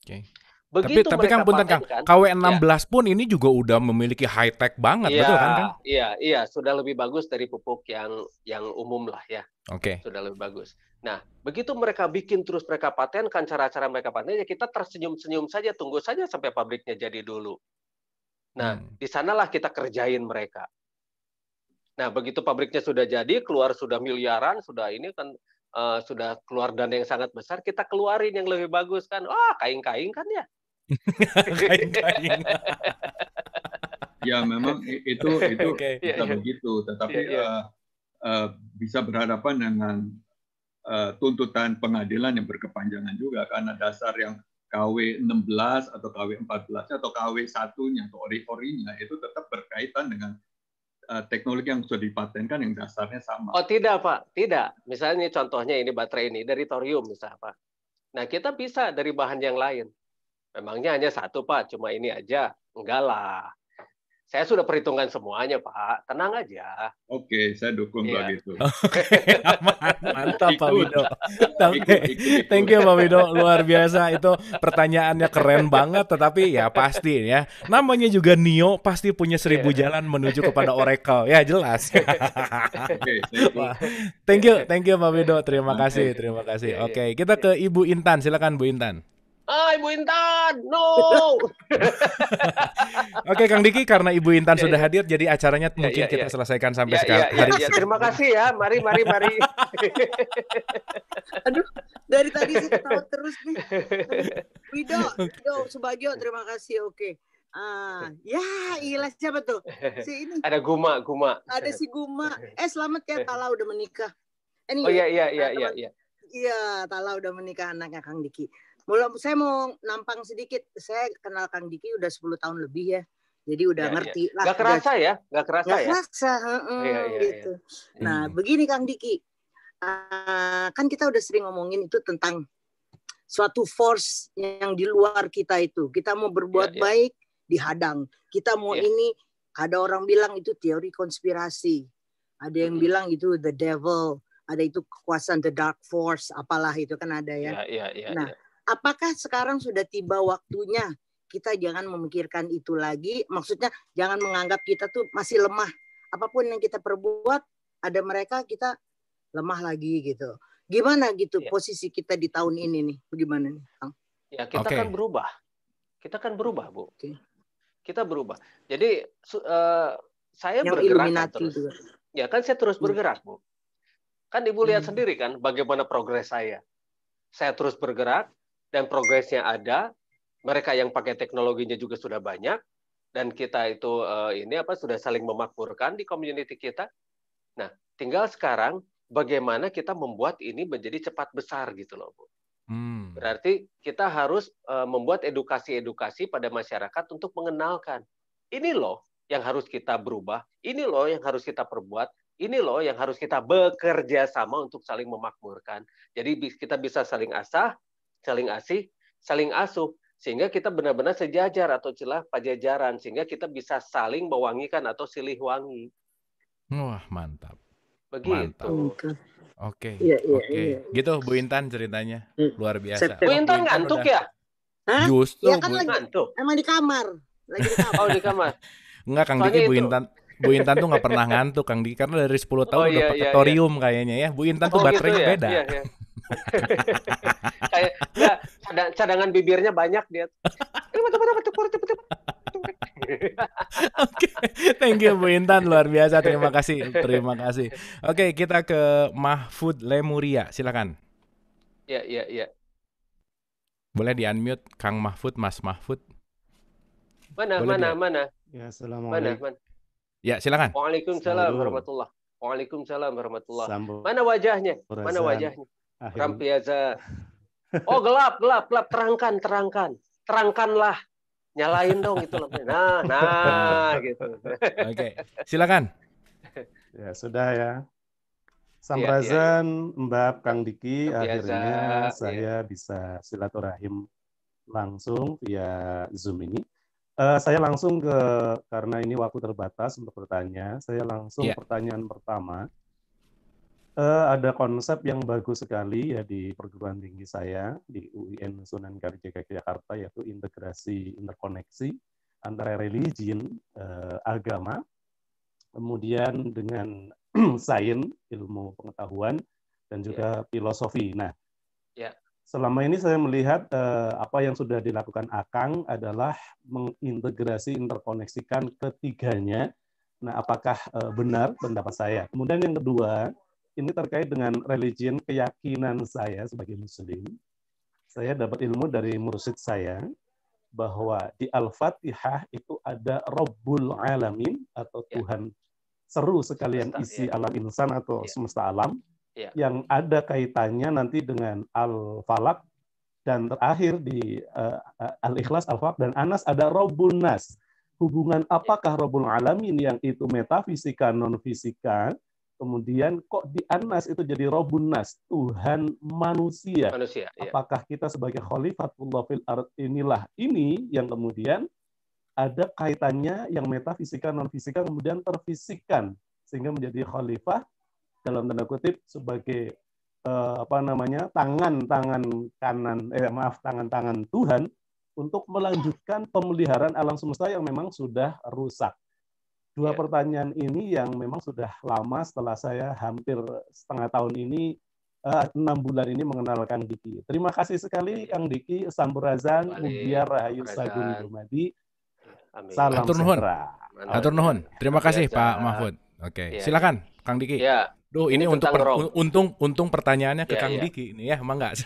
Okay. Begitu tapi tapi kan punten Kang, kan, KW16 ya. pun ini juga udah memiliki high tech banget, ya, betul kan Kang? Iya, iya, iya, sudah lebih bagus dari pupuk yang yang umum lah ya. Oke. Okay. Sudah lebih bagus. Nah, begitu mereka bikin terus mereka paten kan cara-cara mereka paten, ya kita tersenyum-senyum saja, tunggu saja sampai pabriknya jadi dulu. Nah, hmm. di sanalah kita kerjain mereka. Nah, begitu pabriknya sudah jadi, keluar sudah miliaran, sudah ini kan uh, sudah keluar dana yang sangat besar, kita keluarin yang lebih bagus kan. Wah, kain-kain kan ya. ya memang itu itu okay. bisa yeah, iya. begitu, tetapi yeah, iya, iya. Uh, eh, uh, bisa berhadapan dengan uh, tuntutan pengadilan yang berkepanjangan juga karena dasar yang KW 16 atau KW 14 atau KW satunya atau ori-orinya itu tetap berkaitan dengan eh, teknologi yang sudah dipatenkan yang dasarnya sama. Oh tidak Pak, tidak. Misalnya contohnya ini baterai ini dari thorium misalnya Pak. Nah kita bisa dari bahan yang lain. Memangnya hanya satu, Pak? Cuma ini aja? Enggak lah. Saya sudah perhitungkan semuanya, Pak. Tenang aja. Oke, saya dukung ya. kalau gitu. Mantap, Pak Wido. Thank, thank you, Pak Wido. Luar biasa. Itu pertanyaannya keren banget, tetapi ya pasti ya. Namanya juga Nio, pasti punya seribu iya. jalan menuju kepada Oracle. Ya, jelas. Oke, thank you, thank you, Pak Wido. Terima kasih, terima kasih. Iya, iya. Oke, kita ke Ibu Intan. Silakan, Bu Intan ah Ibu Intan, no. Oke Kang Diki, karena Ibu Intan ya, sudah ya. hadir, jadi acaranya ya, mungkin iya, kita iya. selesaikan sampai iya, sekarang. Ya, ya, Terima kasih ya, mari, mari, mari. Aduh, dari tadi sih ketawa terus nih. Wido, Wido, Subagio, terima kasih, oke. Okay. Ah, ya, ilah siapa tuh? Si ini. Ada Guma, Guma. Ada si Guma. Eh, selamat ya Tala udah menikah. Eh, oh iya iya iya eh, iya iya. Iya, Tala udah menikah anaknya Kang Diki belum saya mau nampang sedikit. Saya kenal Kang Diki udah 10 tahun lebih ya. Jadi udah ya, ya. ngerti ya. lah. Gak kerasa ya, gak kerasa gak ya. Kerasa, hmm, ya, ya, gitu. Ya. Nah, hmm. begini Kang Diki. Uh, kan kita udah sering ngomongin itu tentang suatu force yang di luar kita itu. Kita mau berbuat ya, ya. baik dihadang. Kita mau ya. ini ada orang bilang itu teori konspirasi. Ada yang hmm. bilang itu the devil, ada itu kekuasaan the dark force, apalah itu kan ada ya. ya, ya, ya nah, ya apakah sekarang sudah tiba waktunya kita jangan memikirkan itu lagi. Maksudnya jangan menganggap kita tuh masih lemah. Apapun yang kita perbuat, ada mereka kita lemah lagi gitu. Gimana gitu ya. posisi kita di tahun ini nih? Bagaimana nih, Kang? Ya, kita okay. kan berubah. Kita kan berubah, Bu. Okay. Kita berubah. Jadi uh, saya yang bergerak kan terus. Juga. Ya kan saya terus hmm. bergerak, Bu. Kan Ibu lihat hmm. sendiri kan bagaimana progres saya. Saya terus bergerak, dan progresnya ada, mereka yang pakai teknologinya juga sudah banyak dan kita itu uh, ini apa sudah saling memakmurkan di community kita. Nah, tinggal sekarang bagaimana kita membuat ini menjadi cepat besar gitu loh, Bu. Hmm. Berarti kita harus uh, membuat edukasi-edukasi pada masyarakat untuk mengenalkan. Ini loh yang harus kita berubah, ini loh yang harus kita perbuat, ini loh yang harus kita bekerja sama untuk saling memakmurkan. Jadi kita bisa saling asah, saling asih, saling asuh sehingga kita benar-benar sejajar atau celah pajajaran sehingga kita bisa saling mewangikan atau silih wangi. Wah, mantap. Begitu. Mantap. Oke. Okay. ya, ya, Oke. Okay. ya. Gitu Bu Intan ceritanya. Hmm. Luar biasa. Bu Intan ngantuk ya? Hah? Justru ya kan Bu... lagi ngantuk. Emang di kamar. Lagi di kamar. oh, di kamar. Enggak Kang Soalnya Diki itu. Bu Intan Bu Intan tuh nggak pernah ngantuk Kang Diki karena dari 10 tahun oh, udah ya, iya, ya. kayaknya ya. Bu Intan oh, tuh gitu baterainya gitu ya? beda. Ya, ya. kayak cadangan bibirnya banyak dia. Oke, okay. thank you Bu Intan luar biasa. Terima kasih, terima kasih. Oke, okay, kita ke Mahfud Lemuria, silakan. Ya, ya, ya. Boleh di unmute Kang Mahfud, Mas Mahfud. Mana, Boleh mana, dia? mana? Ya, Mana, mana? Ya, silakan. Waalaikumsalam warahmatullah. Waalaikumsalam warahmatullah. Mana wajahnya? Mana wajahnya? Rampiaza. Oh gelap, gelap, gelap. Terangkan, terangkan. Terangkanlah. Nyalain dong itu lampunya. Nah, nah gitu. Oke, silakan. Ya sudah ya. Sam ya, ya, Mbak Kang Diki, akhirnya iya. saya ya. bisa silaturahim langsung via Zoom ini. Uh, saya langsung ke karena ini waktu terbatas untuk bertanya. Saya langsung ya. pertanyaan pertama uh, ada konsep yang bagus sekali ya di perguruan tinggi saya di UIN Sunan Kalijaga Jakarta yaitu integrasi interkoneksi antara religi, uh, eh, agama, kemudian dengan sains, ilmu pengetahuan dan juga yeah. filosofi. Nah, yeah. selama ini saya melihat uh, apa yang sudah dilakukan Akang adalah mengintegrasi interkoneksikan ketiganya. Nah, apakah uh, benar pendapat saya? Kemudian yang kedua, ini terkait dengan religion keyakinan saya sebagai muslim. Saya dapat ilmu dari mursid saya bahwa di Al-Fatihah itu ada Rabbul Alamin atau ya. Tuhan seru sekalian semesta, isi ya. alam insan atau ya. semesta alam ya. yang ada kaitannya nanti dengan Al-Falak dan terakhir di uh, Al-Ikhlas, Al-Falak dan Anas ada Rabbul Nas. Hubungan ya. apakah Rabbul Alamin yang itu metafisika non fisika Kemudian kok di Anas itu jadi Robunas, Tuhan manusia. manusia iya. Apakah kita sebagai khalifatullah fil ard inilah ini yang kemudian ada kaitannya yang metafisika non fisika kemudian terfisikan sehingga menjadi khalifah dalam tanda kutip sebagai eh, apa namanya tangan-tangan kanan eh maaf tangan-tangan Tuhan untuk melanjutkan pemeliharaan alam semesta yang memang sudah rusak dua ya. pertanyaan ini yang memang sudah lama setelah saya hampir setengah tahun ini eh, enam bulan ini mengenalkan Diki. Terima kasih sekali iya. Kang Diki, Samburazan, Ubiar Rahayu Sagun Dumadi. Salam sejahtera. nuhun. nuhun. Terima kasih Pak Mahfud. Oke, Ya. silakan Kang Diki. Ya. Duh, ini, ini untuk per, untung untung pertanyaannya ke ya, Kang ya. Diki ini ya, emang enggak.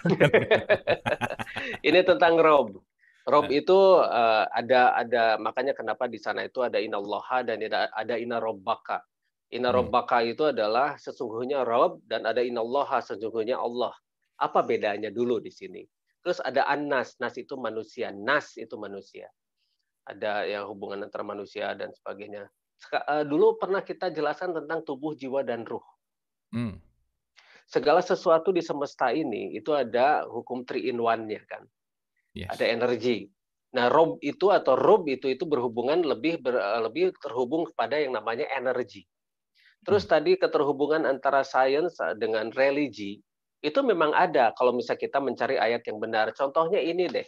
ini tentang Rob. Rob nah. itu uh, ada ada makanya kenapa di sana itu ada inallaha dan ada, ada inna robbaka. Inna hmm. robbaka itu adalah sesungguhnya Rob dan ada inallaha sesungguhnya Allah. Apa bedanya dulu di sini? Terus ada anas, nas itu manusia, nas itu manusia. Ada yang hubungan antara manusia dan sebagainya. Eh, dulu pernah kita jelaskan tentang tubuh, jiwa dan ruh. Hmm. Segala sesuatu di semesta ini itu ada hukum three in one-nya kan yes. ada energi. Nah, rob itu atau rob itu itu berhubungan lebih ber, eh, lebih terhubung kepada yang namanya energi. Terus hmm. tadi keterhubungan antara sains eh, dengan religi itu memang ada kalau misalnya kita mencari ayat yang benar. Contohnya ini deh.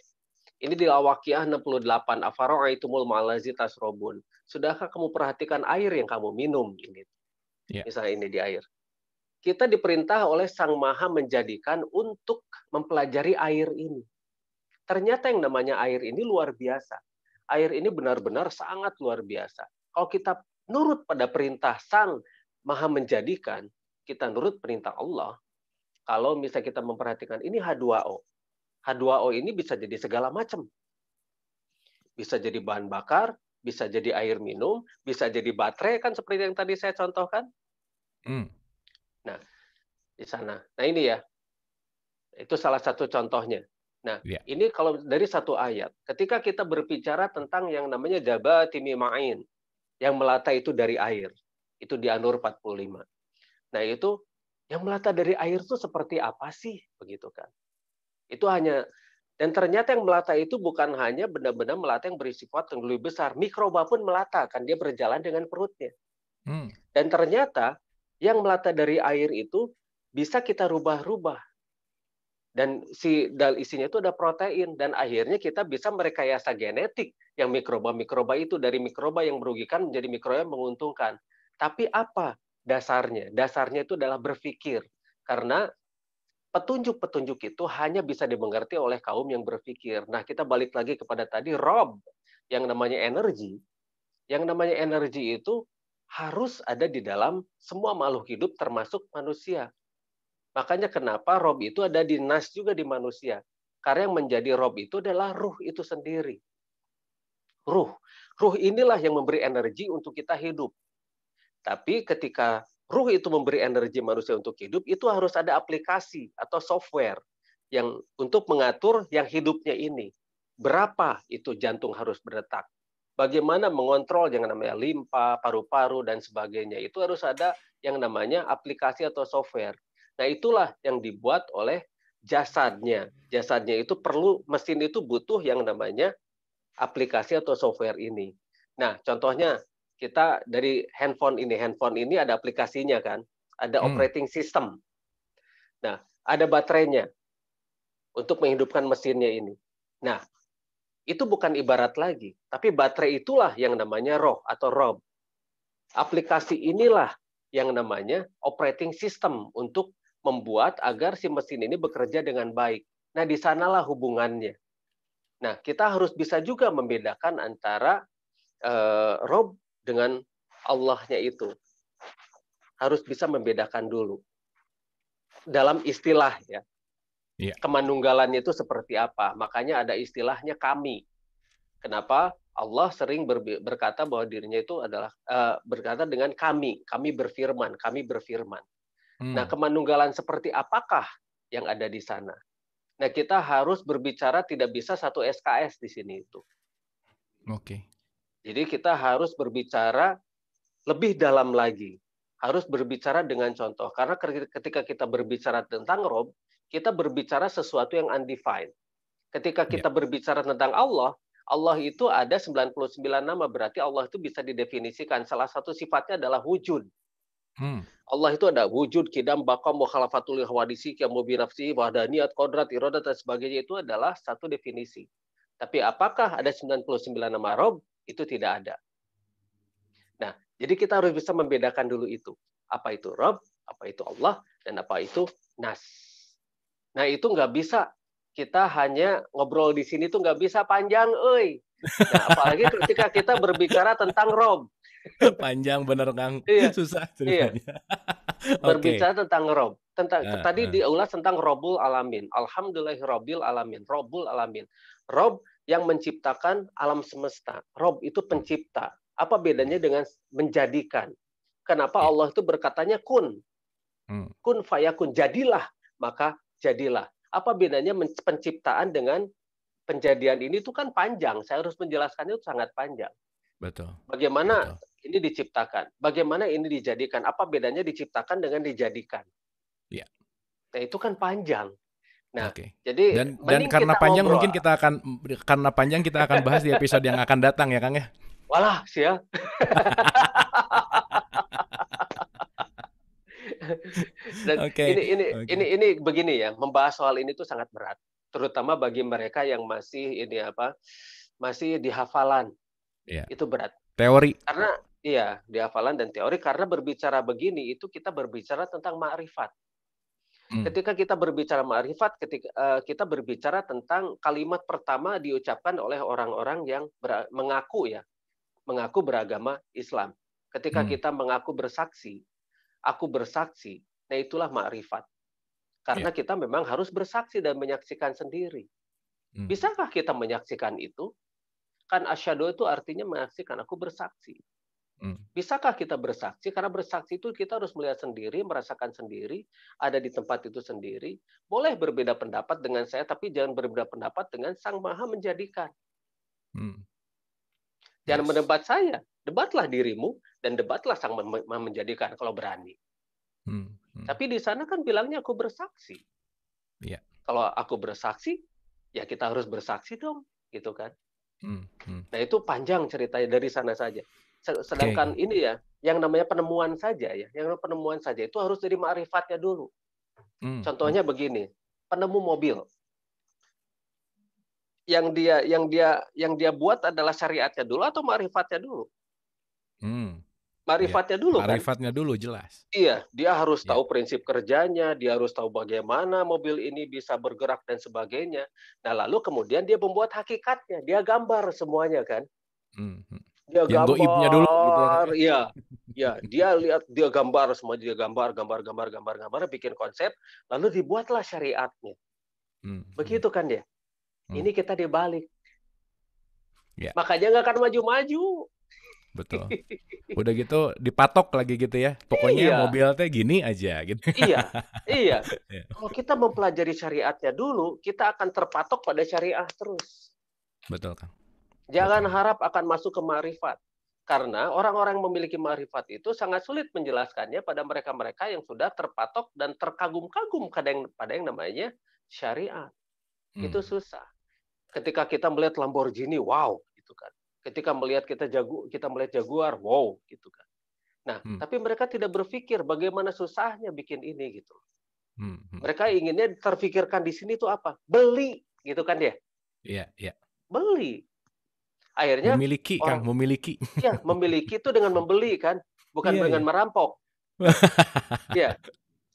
Ini di al-waqiah 68, afara'aitumul ma'lazi tasrobun. Sudahkah kamu perhatikan air yang kamu minum ini? Yeah. Misalnya ini di air. Kita diperintah oleh Sang Maha menjadikan untuk mempelajari air ini. Ternyata yang namanya air ini luar biasa. Air ini benar-benar sangat luar biasa. Kalau kita nurut pada perintah Sang Maha Menjadikan, kita nurut perintah Allah. Kalau misalnya kita memperhatikan ini H2O. H2O ini bisa jadi segala macam. Bisa jadi bahan bakar, bisa jadi air minum, bisa jadi baterai kan seperti yang tadi saya contohkan. Hmm. Nah, di sana. Nah, ini ya. Itu salah satu contohnya. Nah, yeah. ini kalau dari satu ayat, ketika kita berbicara tentang yang namanya Jaba main, yang melata itu dari air, itu di Anur 45. Nah, itu yang melata dari air itu seperti apa sih? Begitu kan. Itu hanya, dan ternyata yang melata itu bukan hanya benda-benda melata yang kuat yang lebih besar. Mikroba pun melata, kan dia berjalan dengan perutnya. Hmm. Dan ternyata yang melata dari air itu bisa kita rubah-rubah dan si dal isinya itu ada protein dan akhirnya kita bisa merekayasa genetik yang mikroba-mikroba itu dari mikroba yang merugikan menjadi mikroba yang menguntungkan. Tapi apa dasarnya? Dasarnya itu adalah berpikir. Karena petunjuk-petunjuk itu hanya bisa dimengerti oleh kaum yang berpikir. Nah, kita balik lagi kepada tadi Rob yang namanya energi. Yang namanya energi itu harus ada di dalam semua makhluk hidup termasuk manusia. Makanya kenapa rob itu ada di nas juga di manusia. Karena yang menjadi rob itu adalah ruh itu sendiri. Ruh. Ruh inilah yang memberi energi untuk kita hidup. Tapi ketika ruh itu memberi energi manusia untuk hidup, itu harus ada aplikasi atau software yang untuk mengatur yang hidupnya ini. Berapa itu jantung harus berdetak? Bagaimana mengontrol yang namanya limpa, paru-paru, dan sebagainya. Itu harus ada yang namanya aplikasi atau software Nah, itulah yang dibuat oleh jasadnya. Jasadnya itu perlu mesin itu butuh yang namanya aplikasi atau software ini. Nah, contohnya kita dari handphone ini, handphone ini ada aplikasinya kan, ada hmm. operating system. Nah, ada baterainya untuk menghidupkan mesinnya ini. Nah, itu bukan ibarat lagi, tapi baterai itulah yang namanya roh atau rob Aplikasi inilah yang namanya operating system untuk membuat agar si mesin ini bekerja dengan baik. Nah, di sanalah hubungannya. Nah, kita harus bisa juga membedakan antara uh, Rob dengan Allahnya itu. Harus bisa membedakan dulu. Dalam istilah ya. Yeah. Kemanunggalannya itu seperti apa? Makanya ada istilahnya kami. Kenapa Allah sering berkata bahwa dirinya itu adalah uh, berkata dengan kami, kami berfirman, kami berfirman. Hmm. Nah, kemanunggalan seperti apakah yang ada di sana? Nah, kita harus berbicara tidak bisa satu SKS di sini itu. Oke. Okay. Jadi kita harus berbicara lebih dalam lagi. Harus berbicara dengan contoh. Karena ketika kita berbicara tentang Rob, kita berbicara sesuatu yang undefined. Ketika ya. kita yeah. berbicara tentang Allah, Allah itu ada 99 nama, berarti Allah itu bisa didefinisikan. Salah satu sifatnya adalah wujud. Hmm. Allah itu ada wujud, kidam, bakam, mukhalafatul hawadisi, kiamubinafsi, binafsi, wahdaniyat, kodrat, irodat, dan sebagainya itu adalah satu definisi. Tapi apakah ada 99 nama Rob? Itu tidak ada. Nah, jadi kita harus bisa membedakan dulu itu. Apa itu Rob, apa itu Allah, dan apa itu Nas. Nah, itu nggak bisa kita hanya ngobrol di sini tuh nggak bisa panjang, oi. Nah, apalagi ketika kita berbicara tentang Rob. Panjang bener Kang. Iya. Susah iya. ceritanya. Iya. Berbicara okay. tentang rob. Tentang uh, tadi uh. diulas tentang Robul Alamin. alhamdulillah robil alamin. Robul Alamin. Rob yang menciptakan alam semesta. Rob itu pencipta. Apa bedanya dengan menjadikan? Kenapa yeah. Allah itu berkatanya kun? Hmm. Kun fayakun. Jadilah, maka jadilah. Apa bedanya penciptaan dengan penjadian ini itu kan panjang. Saya harus menjelaskannya itu sangat panjang. Betul. Bagaimana Betul. Ini diciptakan. Bagaimana ini dijadikan? Apa bedanya diciptakan dengan dijadikan? Ya. Nah, itu kan panjang. Nah, okay. jadi dan dan karena panjang ngobrol. mungkin kita akan karena panjang kita akan bahas di episode yang akan datang ya, Kang ya. Walah, sih ya. dan okay. ini ini okay. ini ini begini ya, membahas soal ini tuh sangat berat, terutama bagi mereka yang masih ini apa? masih di hafalan. Ya. Itu berat. Teori. Karena Iya, di hafalan dan teori karena berbicara begini itu kita berbicara tentang makrifat. Hmm. Ketika kita berbicara ma'rifat, ketika uh, kita berbicara tentang kalimat pertama diucapkan oleh orang-orang yang mengaku ya, mengaku beragama Islam. Ketika hmm. kita mengaku bersaksi, aku bersaksi, nah itulah ma'rifat. Karena yeah. kita memang harus bersaksi dan menyaksikan sendiri. Hmm. Bisakah kita menyaksikan itu? Kan asyhadu itu artinya menyaksikan aku bersaksi. Hmm. Bisakah kita bersaksi? Karena bersaksi itu kita harus melihat sendiri, merasakan sendiri, ada di tempat itu sendiri. Boleh berbeda pendapat dengan saya, tapi jangan berbeda pendapat dengan Sang Maha Menjadikan. Hmm. Yes. Jangan mendebat saya, debatlah dirimu dan debatlah Sang Maha Menjadikan kalau berani. Hmm. Hmm. Tapi di sana kan bilangnya aku bersaksi. Yeah. Kalau aku bersaksi, ya kita harus bersaksi dong, gitu kan? Hmm. Hmm. Nah itu panjang ceritanya dari sana saja. Sedangkan okay. ini ya, yang namanya penemuan saja ya, yang namanya penemuan saja itu harus dari ma'rifatnya dulu. Hmm. Contohnya hmm. begini, penemu mobil. Yang dia yang dia yang dia buat adalah syariatnya dulu atau ma'rifatnya dulu? Hmm. Marifatnya dulu kan? marifatnya kan? dulu jelas. Iya, dia harus ya. tahu prinsip kerjanya, dia harus tahu bagaimana mobil ini bisa bergerak dan sebagainya. Nah, lalu kemudian dia membuat hakikatnya, dia gambar semuanya kan. Hmm. hmm dia yang gambar dulu gitu ya ya dia lihat dia gambar semua dia gambar gambar gambar gambar gambar bikin konsep lalu dibuatlah syariatnya hmm. begitu kan dia hmm. ini kita dibalik ya. makanya nggak akan maju-maju betul udah gitu dipatok lagi gitu ya pokoknya iya. mobilnya gini aja gitu iya iya ya. kalau kita mempelajari syariatnya dulu kita akan terpatok pada syariat terus betul kan Jangan harap akan masuk ke marifat. Karena orang-orang memiliki marifat itu sangat sulit menjelaskannya pada mereka-mereka yang sudah terpatok dan terkagum-kagum pada yang, namanya syariat. Hmm. Itu susah. Ketika kita melihat Lamborghini, wow, gitu kan. Ketika melihat kita jagu, kita melihat Jaguar, wow, gitu kan. Nah, hmm. tapi mereka tidak berpikir bagaimana susahnya bikin ini gitu. Hmm. hmm. Mereka inginnya terfikirkan di sini itu apa? Beli, gitu kan dia? Iya, yeah, iya. Yeah. Beli akhirnya memiliki orang, kang memiliki ya memiliki itu dengan membeli kan bukan yeah, dengan yeah. merampok ya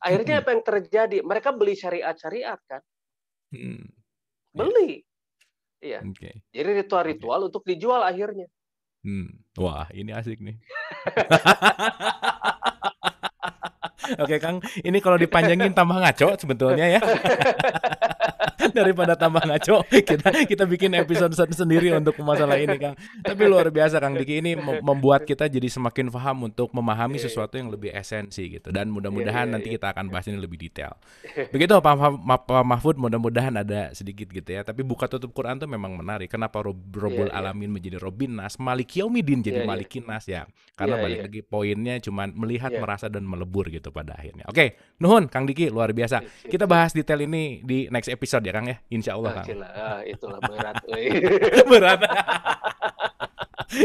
akhirnya apa yang terjadi mereka beli syariat syariat kan hmm. beli iya yeah. okay. jadi ritual-ritual okay. untuk dijual akhirnya hmm. wah ini asik nih Oke Kang, ini kalau dipanjangin tambah ngaco sebetulnya ya. daripada tambah ngaco kita kita bikin episode sendiri untuk masalah ini Kang tapi luar biasa Kang Diki ini membuat kita jadi semakin paham untuk memahami yeah, iya. sesuatu yang lebih esensi gitu dan mudah-mudahan yeah, yeah, nanti iya. kita akan bahas ini lebih detail begitu Pak, Pak, Mahfud mudah-mudahan ada sedikit gitu ya tapi buka tutup Quran tuh memang menarik kenapa Rob, Robul iya, Alamin menjadi Robin Nas Malik Yaumidin jadi Malikin Nas ya karena balik lagi poinnya cuma melihat merasa dan melebur gitu pada akhirnya oke Nuhun Kang Diki luar biasa kita bahas detail ini di next episode ya ya Kang ya, insya Allah Kang. Ah, itulah berat. berat.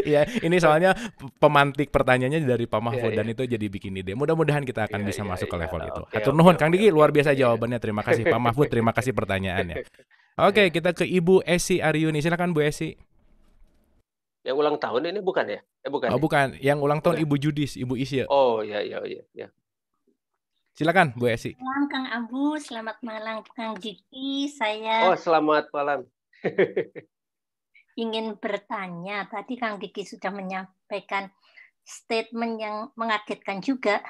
Iya, ini soalnya pemantik pertanyaannya dari Pak iya, Mahfud ya, dan iya. itu jadi bikin ide. Mudah-mudahan kita akan ya, bisa iya, masuk ke level itu. Okay, Atur nuhun okay, Kang Diki, okay, luar biasa jawabannya. Terima kasih Pak Mahfud, terima kasih pertanyaannya. Oke, kita ke Ibu Esi Aryuni. Silakan Bu Esi. Yang ulang tahun ini bukan ya? Eh bukan. Oh, ya? bukan. Yang ulang tahun bukan. Ibu Judis, Ibu Isya. Oh, iya iya iya. Silakan Bu Esi. Selamat Kang Abu, selamat malam Kang Jiki. Saya Oh, selamat malam. ingin bertanya, tadi Kang Diki sudah menyampaikan statement yang mengagetkan juga.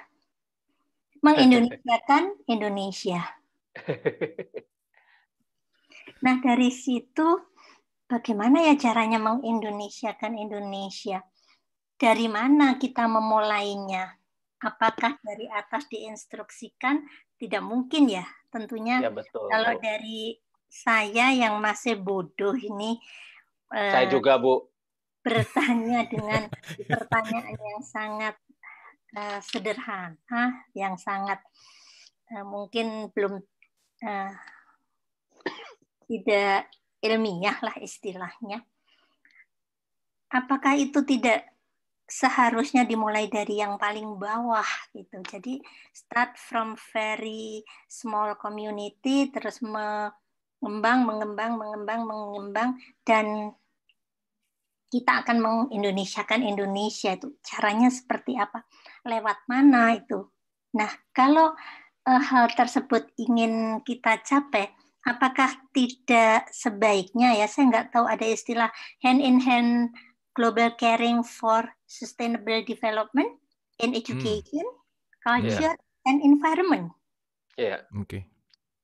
Mengindonesiakan Indonesia. Nah, dari situ bagaimana ya caranya mengindonesiakan Indonesia? Dari mana kita memulainya? apakah dari atas diinstruksikan tidak mungkin ya tentunya ya, betul. kalau dari saya yang masih bodoh ini eh, saya uh, juga bu bertanya dengan pertanyaan yang sangat uh, sederhana yang sangat uh, mungkin belum uh, tidak ilmiah lah istilahnya apakah itu tidak seharusnya dimulai dari yang paling bawah gitu. Jadi start from very small community terus mengembang, mengembang, mengembang, mengembang dan kita akan mengindonesiakan Indonesia itu. Caranya seperti apa? Lewat mana itu? Nah, kalau eh, hal tersebut ingin kita capai, apakah tidak sebaiknya ya saya nggak tahu ada istilah hand in hand global caring for sustainable development in hmm. education, hmm. culture, yeah. and environment. Yeah. Oke. Okay.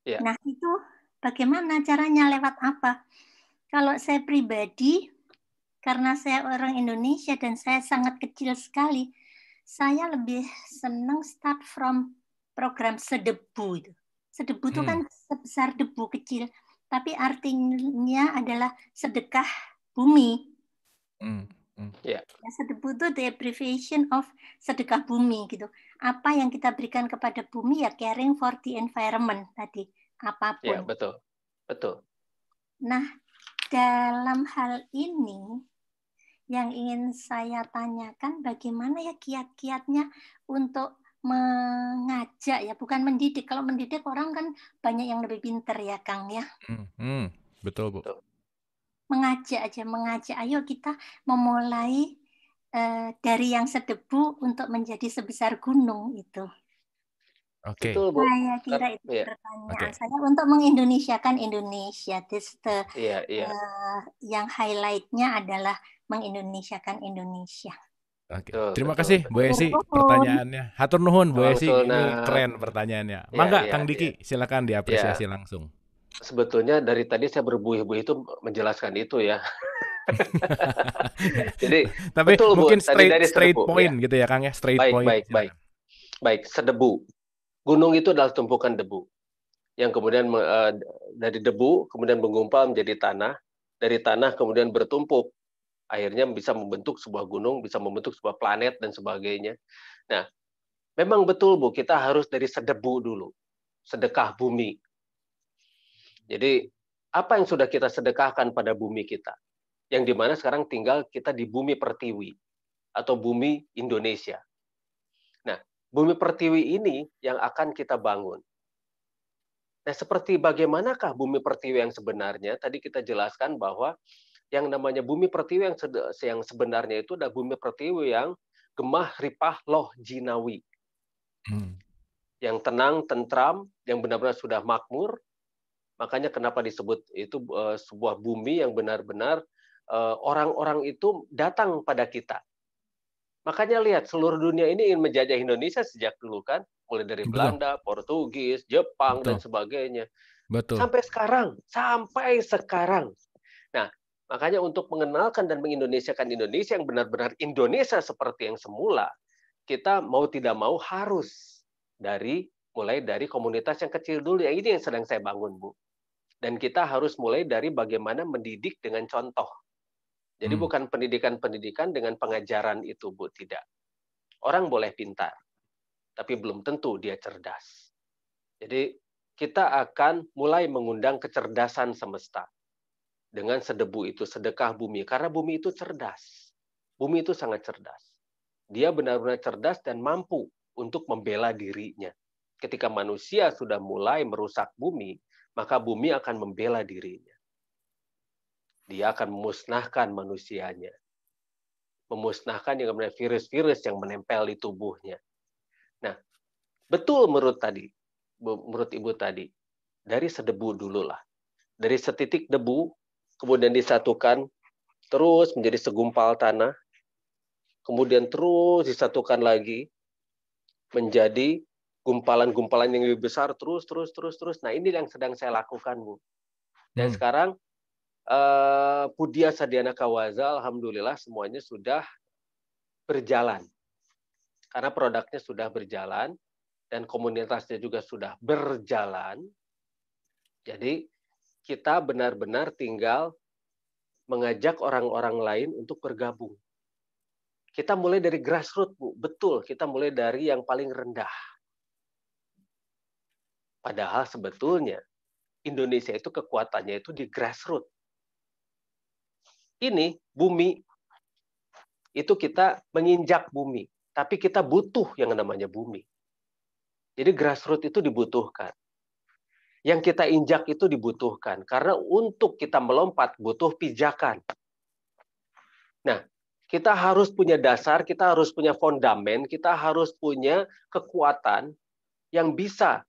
Yeah. Nah itu bagaimana caranya lewat apa? Kalau saya pribadi, karena saya orang Indonesia dan saya sangat kecil sekali, saya lebih senang start from program sedebu itu. Sedebu hmm. itu kan sebesar debu kecil, tapi artinya adalah sedekah bumi Hmm, mm. Yeah. Ya, sedebu itu deprivation of sedekah bumi gitu. Apa yang kita berikan kepada bumi ya caring for the environment tadi apapun. Ya yeah, betul, betul. Nah dalam hal ini yang ingin saya tanyakan bagaimana ya kiat-kiatnya untuk mengajak ya bukan mendidik kalau mendidik orang kan banyak yang lebih pinter ya Kang ya. Mm hmm, betul Bu. Betul mengajak aja mengajak ayo kita memulai eh, dari yang sedebu untuk menjadi sebesar gunung itu. Oke. Okay. Nah, ya, Saya kira itu yeah. pertanyaan okay. saya untuk mengindonesiakan Indonesia. This the, yeah, yeah. Iya, iya. Uh, yang highlightnya adalah mengindonesiakan Indonesia. Oke. Okay. Terima kasih Bu Esi pertanyaannya. Hatur nuhun Bu Esi, ini keren pertanyaannya. Iya, Mangga yeah, yeah, Kang Diki, yeah. silakan diapresiasi yeah. langsung sebetulnya dari tadi saya berbuih-buih itu menjelaskan itu ya. Jadi tapi betul, mungkin bu, straight, tadi dari straight ya. point ya. gitu ya Kang ya, straight baik, point. Baik, baik, ya. baik. Baik, sedebu. Gunung itu adalah tumpukan debu yang kemudian uh, dari debu kemudian menggumpal menjadi tanah, dari tanah kemudian bertumpuk akhirnya bisa membentuk sebuah gunung, bisa membentuk sebuah planet dan sebagainya. Nah, memang betul Bu, kita harus dari sedebu dulu. Sedekah bumi jadi apa yang sudah kita sedekahkan pada bumi kita, yang dimana sekarang tinggal kita di bumi pertiwi atau bumi Indonesia. Nah, bumi pertiwi ini yang akan kita bangun. Nah, seperti bagaimanakah bumi pertiwi yang sebenarnya? Tadi kita jelaskan bahwa yang namanya bumi pertiwi yang, yang sebenarnya itu adalah bumi pertiwi yang gemah ripah loh jinawi. Hmm. Yang tenang, tentram, yang benar-benar sudah makmur, Makanya kenapa disebut itu uh, sebuah bumi yang benar-benar orang eh, orang-orang itu datang pada kita. Makanya lihat seluruh dunia ini ingin menjajah Indonesia sejak dulu kan, mulai dari Betul. Belanda, Portugis, Jepang Betul. dan sebagainya. Betul. Sampai sekarang, sampai sekarang. Nah, makanya untuk mengenalkan dan mengindonesiakan Indonesia yang benar-benar Indonesia seperti yang semula, kita mau tidak mau harus dari mulai dari komunitas yang kecil dulu. Ya ini yang sedang saya bangun, Bu. Dan kita harus mulai dari bagaimana mendidik dengan contoh. Jadi hmm. bukan pendidikan-pendidikan dengan pengajaran itu, Bu, tidak. Orang boleh pintar, tapi belum tentu dia cerdas. Jadi kita akan mulai mengundang kecerdasan semesta dengan sedebu itu sedekah bumi karena bumi itu cerdas. Bumi itu sangat cerdas. Dia benar-benar cerdas dan mampu untuk membela dirinya. Ketika manusia sudah mulai merusak bumi, maka bumi akan membela dirinya. Dia akan memusnahkan manusianya. Memusnahkan yang namanya virus-virus yang menempel di tubuhnya. Nah, betul menurut tadi, menurut ibu tadi, dari sedebu dululah. Dari setitik debu, kemudian disatukan, terus menjadi segumpal tanah, kemudian terus disatukan lagi, menjadi gumpalan-gumpalan yang lebih besar terus terus terus terus. Nah ini yang sedang saya lakukan bu. Dan hmm. sekarang eh, Pudia Sadiana Kawaza, alhamdulillah semuanya sudah berjalan karena produknya sudah berjalan dan komunitasnya juga sudah berjalan. Jadi kita benar-benar tinggal mengajak orang-orang lain untuk bergabung. Kita mulai dari grassroots, Bu. Betul, kita mulai dari yang paling rendah Padahal sebetulnya Indonesia itu kekuatannya itu di grassroots. Ini bumi itu kita menginjak bumi, tapi kita butuh yang namanya bumi. Jadi grassroots itu dibutuhkan. Yang kita injak itu dibutuhkan karena untuk kita melompat butuh pijakan. Nah, kita harus punya dasar, kita harus punya fondamen, kita harus punya kekuatan yang bisa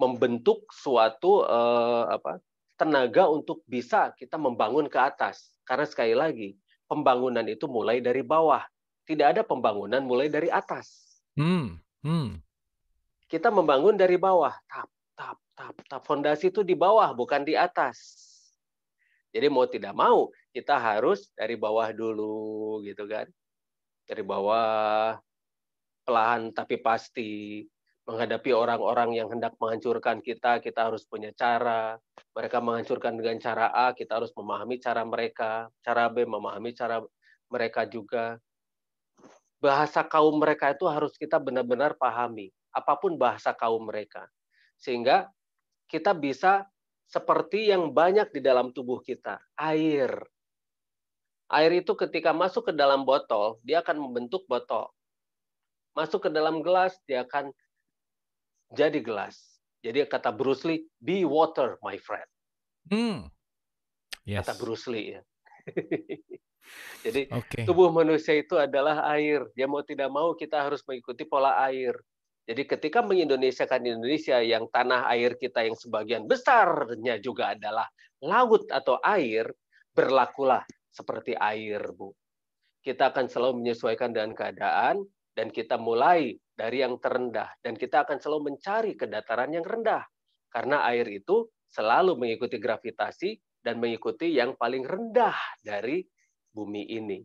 membentuk suatu uh, apa tenaga untuk bisa kita membangun ke atas. Karena sekali lagi, pembangunan itu mulai dari bawah. Tidak ada pembangunan mulai dari atas. Hmm. Hmm. Kita membangun dari bawah, tap, tap, tap, tap. Fondasi itu di bawah, bukan di atas. Jadi mau tidak mau, kita harus dari bawah dulu, gitu kan? Dari bawah, pelan tapi pasti menghadapi orang-orang yang hendak menghancurkan kita, kita harus punya cara. Mereka menghancurkan dengan cara A, kita harus memahami cara mereka. Cara B memahami cara mereka juga. Bahasa kaum mereka itu harus kita benar-benar pahami, apapun bahasa kaum mereka. Sehingga kita bisa seperti yang banyak di dalam tubuh kita, air. Air itu ketika masuk ke dalam botol, dia akan membentuk botol masuk ke dalam gelas, dia akan jadi gelas. Jadi kata Bruce Lee, be water, my friend. Hmm. Yes. Kata Bruce Lee ya. jadi okay. tubuh manusia itu adalah air. Ya mau tidak mau kita harus mengikuti pola air. Jadi ketika mengindonesiakan Indonesia yang tanah air kita yang sebagian besarnya juga adalah laut atau air, berlakulah seperti air, Bu. Kita akan selalu menyesuaikan dengan keadaan, dan kita mulai dari yang terendah dan kita akan selalu mencari ke dataran yang rendah karena air itu selalu mengikuti gravitasi dan mengikuti yang paling rendah dari bumi ini.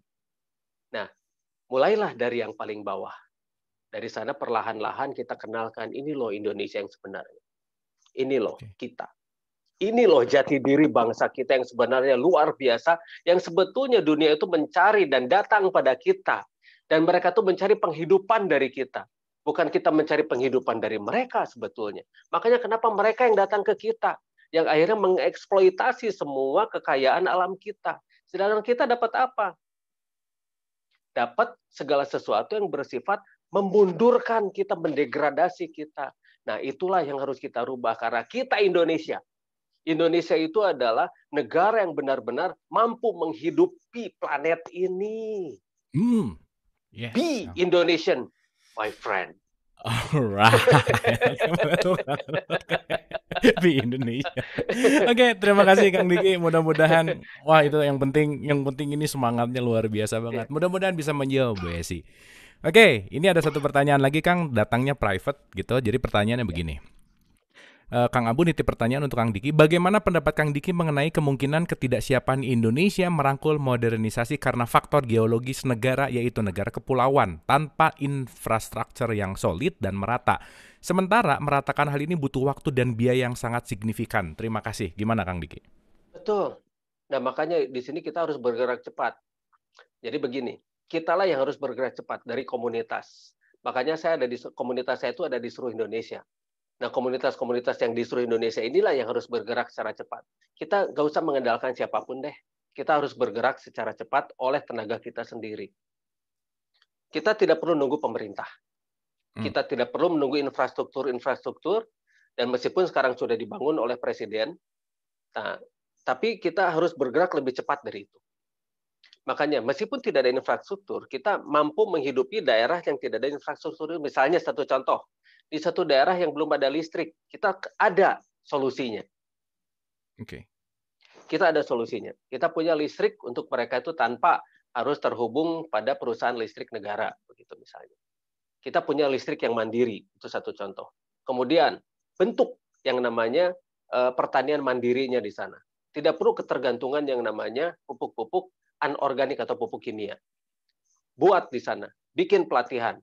Nah, mulailah dari yang paling bawah. Dari sana perlahan-lahan kita kenalkan ini loh Indonesia yang sebenarnya. Ini loh kita. Ini loh jati diri bangsa kita yang sebenarnya luar biasa, yang sebetulnya dunia itu mencari dan datang pada kita dan mereka tuh mencari penghidupan dari kita. Bukan kita mencari penghidupan dari mereka sebetulnya. Makanya kenapa mereka yang datang ke kita. Yang akhirnya mengeksploitasi semua kekayaan alam kita. Sedangkan kita dapat apa? Dapat segala sesuatu yang bersifat memundurkan kita, mendegradasi kita. Nah itulah yang harus kita rubah. Karena kita Indonesia, Indonesia itu adalah negara yang benar-benar mampu menghidupi planet ini. Hmm. Yeah. Be Indonesian, my friend. Alright. Be Indonesia. Oke, okay, terima kasih Kang Diki. Mudah-mudahan wah itu yang penting, yang penting ini semangatnya luar biasa banget. Mudah-mudahan bisa menjawab Bu Esi. Oke, okay, ini ada satu pertanyaan lagi Kang, datangnya private gitu. Jadi pertanyaannya begini uh, Kang Abu nitip pertanyaan untuk Kang Diki. Bagaimana pendapat Kang Diki mengenai kemungkinan ketidaksiapan Indonesia merangkul modernisasi karena faktor geologis negara yaitu negara kepulauan tanpa infrastruktur yang solid dan merata. Sementara meratakan hal ini butuh waktu dan biaya yang sangat signifikan. Terima kasih. Gimana Kang Diki? Betul. Nah makanya di sini kita harus bergerak cepat. Jadi begini, kita lah yang harus bergerak cepat dari komunitas. Makanya saya ada di komunitas saya itu ada di seluruh Indonesia. Nah, komunitas-komunitas yang di seluruh Indonesia inilah yang harus bergerak secara cepat. Kita nggak usah mengandalkan siapapun deh. Kita harus bergerak secara cepat oleh tenaga kita sendiri. Kita tidak perlu nunggu pemerintah. Hmm. Kita hmm. tidak perlu menunggu infrastruktur-infrastruktur. Dan meskipun sekarang sudah dibangun oleh presiden, nah, tapi kita harus bergerak lebih cepat dari itu. Makanya, meskipun tidak ada infrastruktur, kita mampu menghidupi daerah yang tidak ada infrastruktur. Misalnya satu contoh, di satu daerah yang belum ada listrik, kita ada solusinya. Oke. Okay. Kita ada solusinya. Kita punya listrik untuk mereka itu tanpa harus terhubung pada perusahaan listrik negara, begitu misalnya. Kita punya listrik yang mandiri, itu satu contoh. Kemudian bentuk yang namanya eh, pertanian mandirinya di sana. Tidak perlu ketergantungan yang namanya pupuk-pupuk anorganik atau pupuk kimia. Buat di sana, bikin pelatihan.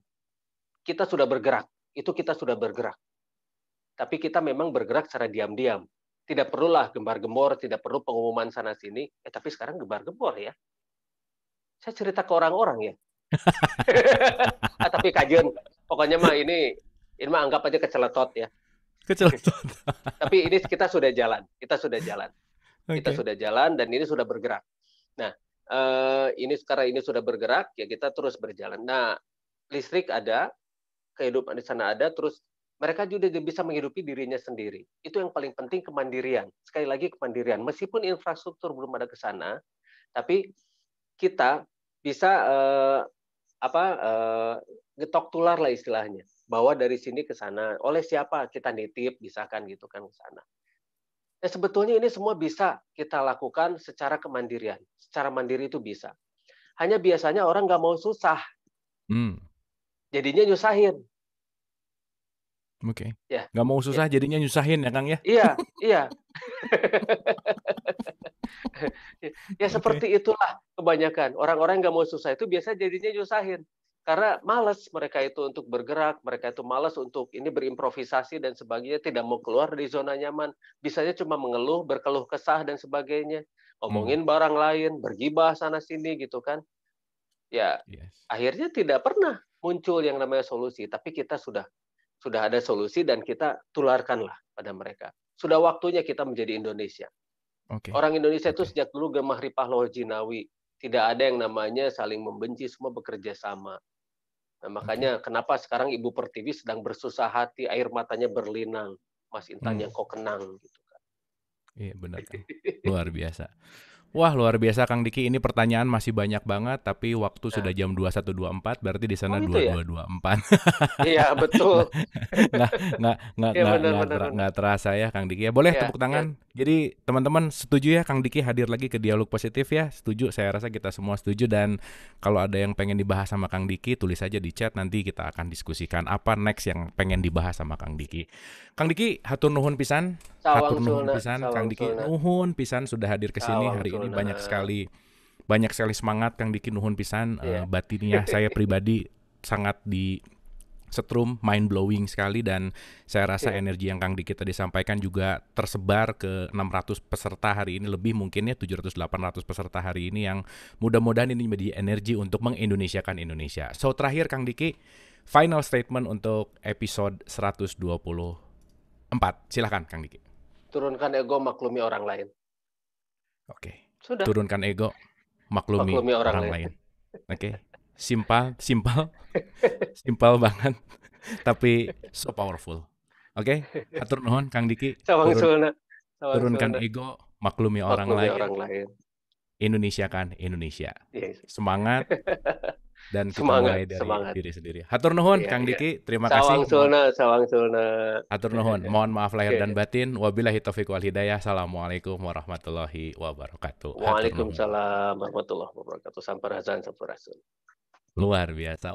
Kita sudah bergerak itu kita sudah bergerak. Tapi kita memang bergerak secara diam-diam. Tidak perlulah gembar-gembor, tidak perlu pengumuman sana-sini. Eh, tapi sekarang gembar-gembor ya. Saya cerita ke orang-orang ya. ah, tapi kajian, pokoknya mah ini, ini mah anggap aja keceletot ya. Keceletot. tapi ini kita sudah jalan, kita sudah jalan. Okay. Kita sudah jalan dan ini sudah bergerak. Nah, eh, ini sekarang ini sudah bergerak, ya kita terus berjalan. Nah, listrik ada, kehidupan di sana ada, terus mereka juga bisa menghidupi dirinya sendiri. Itu yang paling penting kemandirian. Sekali lagi kemandirian. Meskipun infrastruktur belum ada ke sana, tapi kita bisa eh, apa eh, getok tular lah istilahnya. Bawa dari sini ke sana. Oleh siapa kita nitip bisa kan gitu kan ke sana. Nah, sebetulnya ini semua bisa kita lakukan secara kemandirian. Secara mandiri itu bisa. Hanya biasanya orang nggak mau susah. Hmm jadinya nyusahin. Oke. Okay. Ya. Gak mau susah ya. jadinya nyusahin ya Kang ya? Iya, iya. ya seperti itulah kebanyakan orang-orang gak mau susah itu biasa jadinya nyusahin karena males mereka itu untuk bergerak, mereka itu males untuk ini berimprovisasi dan sebagainya, tidak mau keluar dari zona nyaman, bisanya cuma mengeluh, berkeluh kesah dan sebagainya, ngomongin hmm. barang lain, bergibah sana sini gitu kan. Ya, yes. akhirnya tidak pernah muncul yang namanya solusi, tapi kita sudah sudah ada solusi dan kita tularkanlah pada mereka. Sudah waktunya kita menjadi Indonesia. Okay. Orang Indonesia okay. itu sejak dulu gemah ripah loh jinawi, tidak ada yang namanya saling membenci, semua bekerja sama. Nah, makanya okay. kenapa sekarang Ibu Pertiwi sedang bersusah hati, air matanya berlinang, Mas Intan hmm. yang kau kenang gitu kan. Iya benar, luar biasa. Wah luar biasa Kang Diki ini pertanyaan masih banyak banget tapi waktu ya. sudah jam 21.24 berarti di sana oh, gitu 22.24. Ya? iya betul. Nah, nah, nah, ya, bener, nggak, ter nggak terasa ya Kang Diki ya. Boleh ya, tepuk tangan. Ya. Jadi teman-teman setuju ya Kang Diki hadir lagi ke dialog positif ya. Setuju saya rasa kita semua setuju dan kalau ada yang pengen dibahas sama Kang Diki tulis aja di chat nanti kita akan diskusikan apa next yang pengen dibahas sama Kang Diki. Kang Diki hatur nuhun pisan. hatur nuhun pisan Kang Diki. Nuhun pisan sudah hadir ke sini hari ini ini bener. Nah. banyak sekali banyak sekali semangat Kang Diki nuhun pisan yeah. uh, iya. batinnya saya pribadi sangat di setrum mind blowing sekali dan saya rasa yeah. energi yang Kang Diki tadi sampaikan juga tersebar ke 600 peserta hari ini lebih mungkin ya 700 800 peserta hari ini yang mudah-mudahan ini menjadi energi untuk mengindonesiakan Indonesia. So terakhir Kang Diki final statement untuk episode 124. Silahkan Kang Diki. Turunkan ego maklumi orang lain. Oke. Okay. Sudah. Turunkan ego, maklumi, maklumi orang, orang lain. lain. Oke. Okay. Simpel, simpel. simpel banget. Tapi so powerful. Oke, okay? atur nuhun Kang Diki. turun, Sawang turunkan sulna. ego, maklumi, maklumi orang, lain. lain. Indonesia kan Indonesia. Yes. Semangat. dan kita semangat, mulai dari semangat. diri sendiri. Hatur nuhun iya, Kang iya. Diki, terima kasih. Sulna, sawang sulna, sawang sulna. Hatur nuhun. Mohon maaf lahir dan batin. Wabillahi taufik wal hidayah. Assalamualaikum warahmatullahi wabarakatuh. Waalaikumsalam warahmatullahi wabarakatuh. sampai sampurasun. Luar biasa.